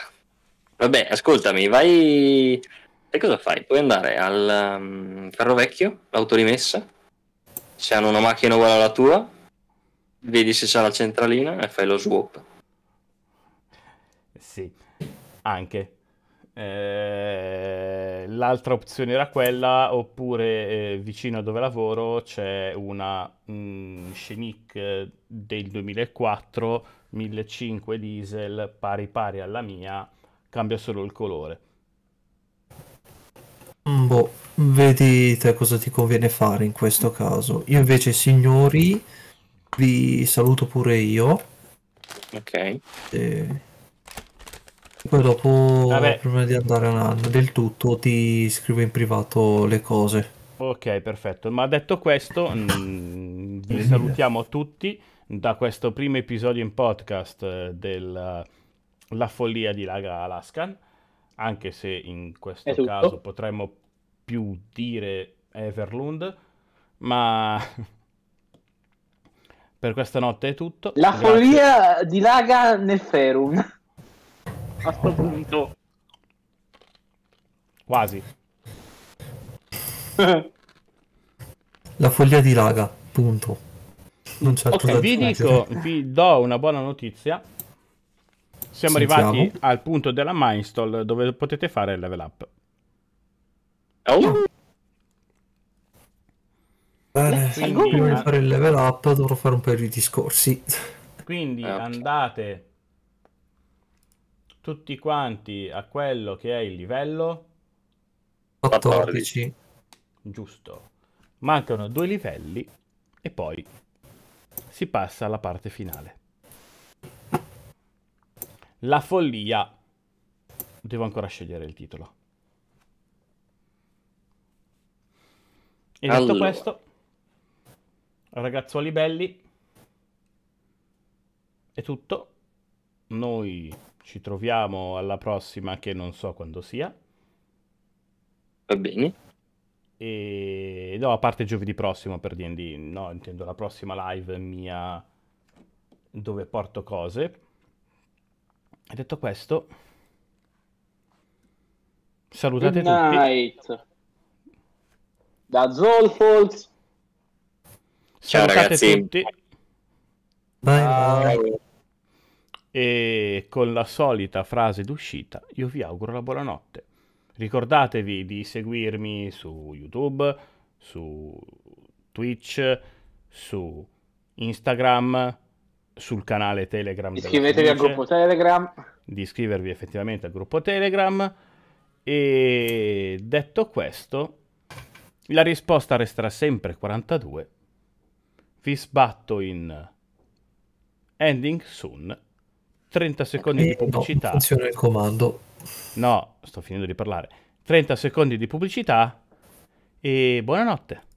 [SPEAKER 5] Vabbè, ascoltami, vai... E cosa fai? Puoi andare al um, ferro vecchio, l'autorimessa, se hanno una macchina uguale alla tua, vedi se c'è la centralina e fai lo swap.
[SPEAKER 1] Sì, anche. Eh, l'altra opzione era quella, oppure eh, vicino a dove lavoro c'è una mh, mm, Scenic eh, del 2004, 1500 diesel, pari pari alla mia, cambia solo il colore.
[SPEAKER 3] Mm, boh, vedete cosa ti conviene fare in questo caso. Io invece, signori, vi saluto pure io.
[SPEAKER 2] Ok. E eh,
[SPEAKER 3] poi dopo, Vabbè. prima di andare avanti del tutto, ti scrivo in privato le cose.
[SPEAKER 1] Ok, perfetto. Ma detto questo, mm, vi salutiamo tutti da questo primo episodio in podcast eh, della eh, follia di Laga Alaskan. Anche se in questo caso potremmo più dire Everlund, ma per questa notte è tutto. La Grazie.
[SPEAKER 2] follia di Laga Neferum a sto punto.
[SPEAKER 4] Quasi.
[SPEAKER 3] La foglia di raga, punto. Non c'è altro okay, vi dico,
[SPEAKER 1] vi do una buona notizia. Siamo Sentiamo. arrivati al punto della Mindstall dove potete fare il level up. Oh.
[SPEAKER 3] Bene, eh, quindi, prima di fare il level up dovrò fare un paio di discorsi.
[SPEAKER 1] Quindi eh, andate tutti quanti a quello che è il livello
[SPEAKER 3] 14.
[SPEAKER 1] Giusto. Mancano due livelli e poi si passa alla parte finale. La follia. Devo ancora scegliere il titolo. E detto allora. questo, ragazzuoli belli, è tutto. Noi ci troviamo alla prossima che non so quando sia. Va bene. E no, a parte giovedì prossimo per D&D, no, intendo la prossima live mia dove porto cose. E detto questo, salutate Good night.
[SPEAKER 2] tutti. Da Zolfolks.
[SPEAKER 1] Ciao salutate ragazzi. tutti. Bye. Bye e con la solita frase d'uscita io vi auguro la buonanotte. Ricordatevi di seguirmi su YouTube, su Twitch, su Instagram, sul canale Telegram. Iscrivetevi al gruppo
[SPEAKER 2] Telegram.
[SPEAKER 1] Di iscrivervi effettivamente al gruppo Telegram. E detto questo, la risposta resterà sempre 42. Vi sbatto in Ending Soon 30 secondi eh, di pubblicità. No, funziona il comando. No, sto finendo di parlare. 30 secondi di pubblicità e buonanotte.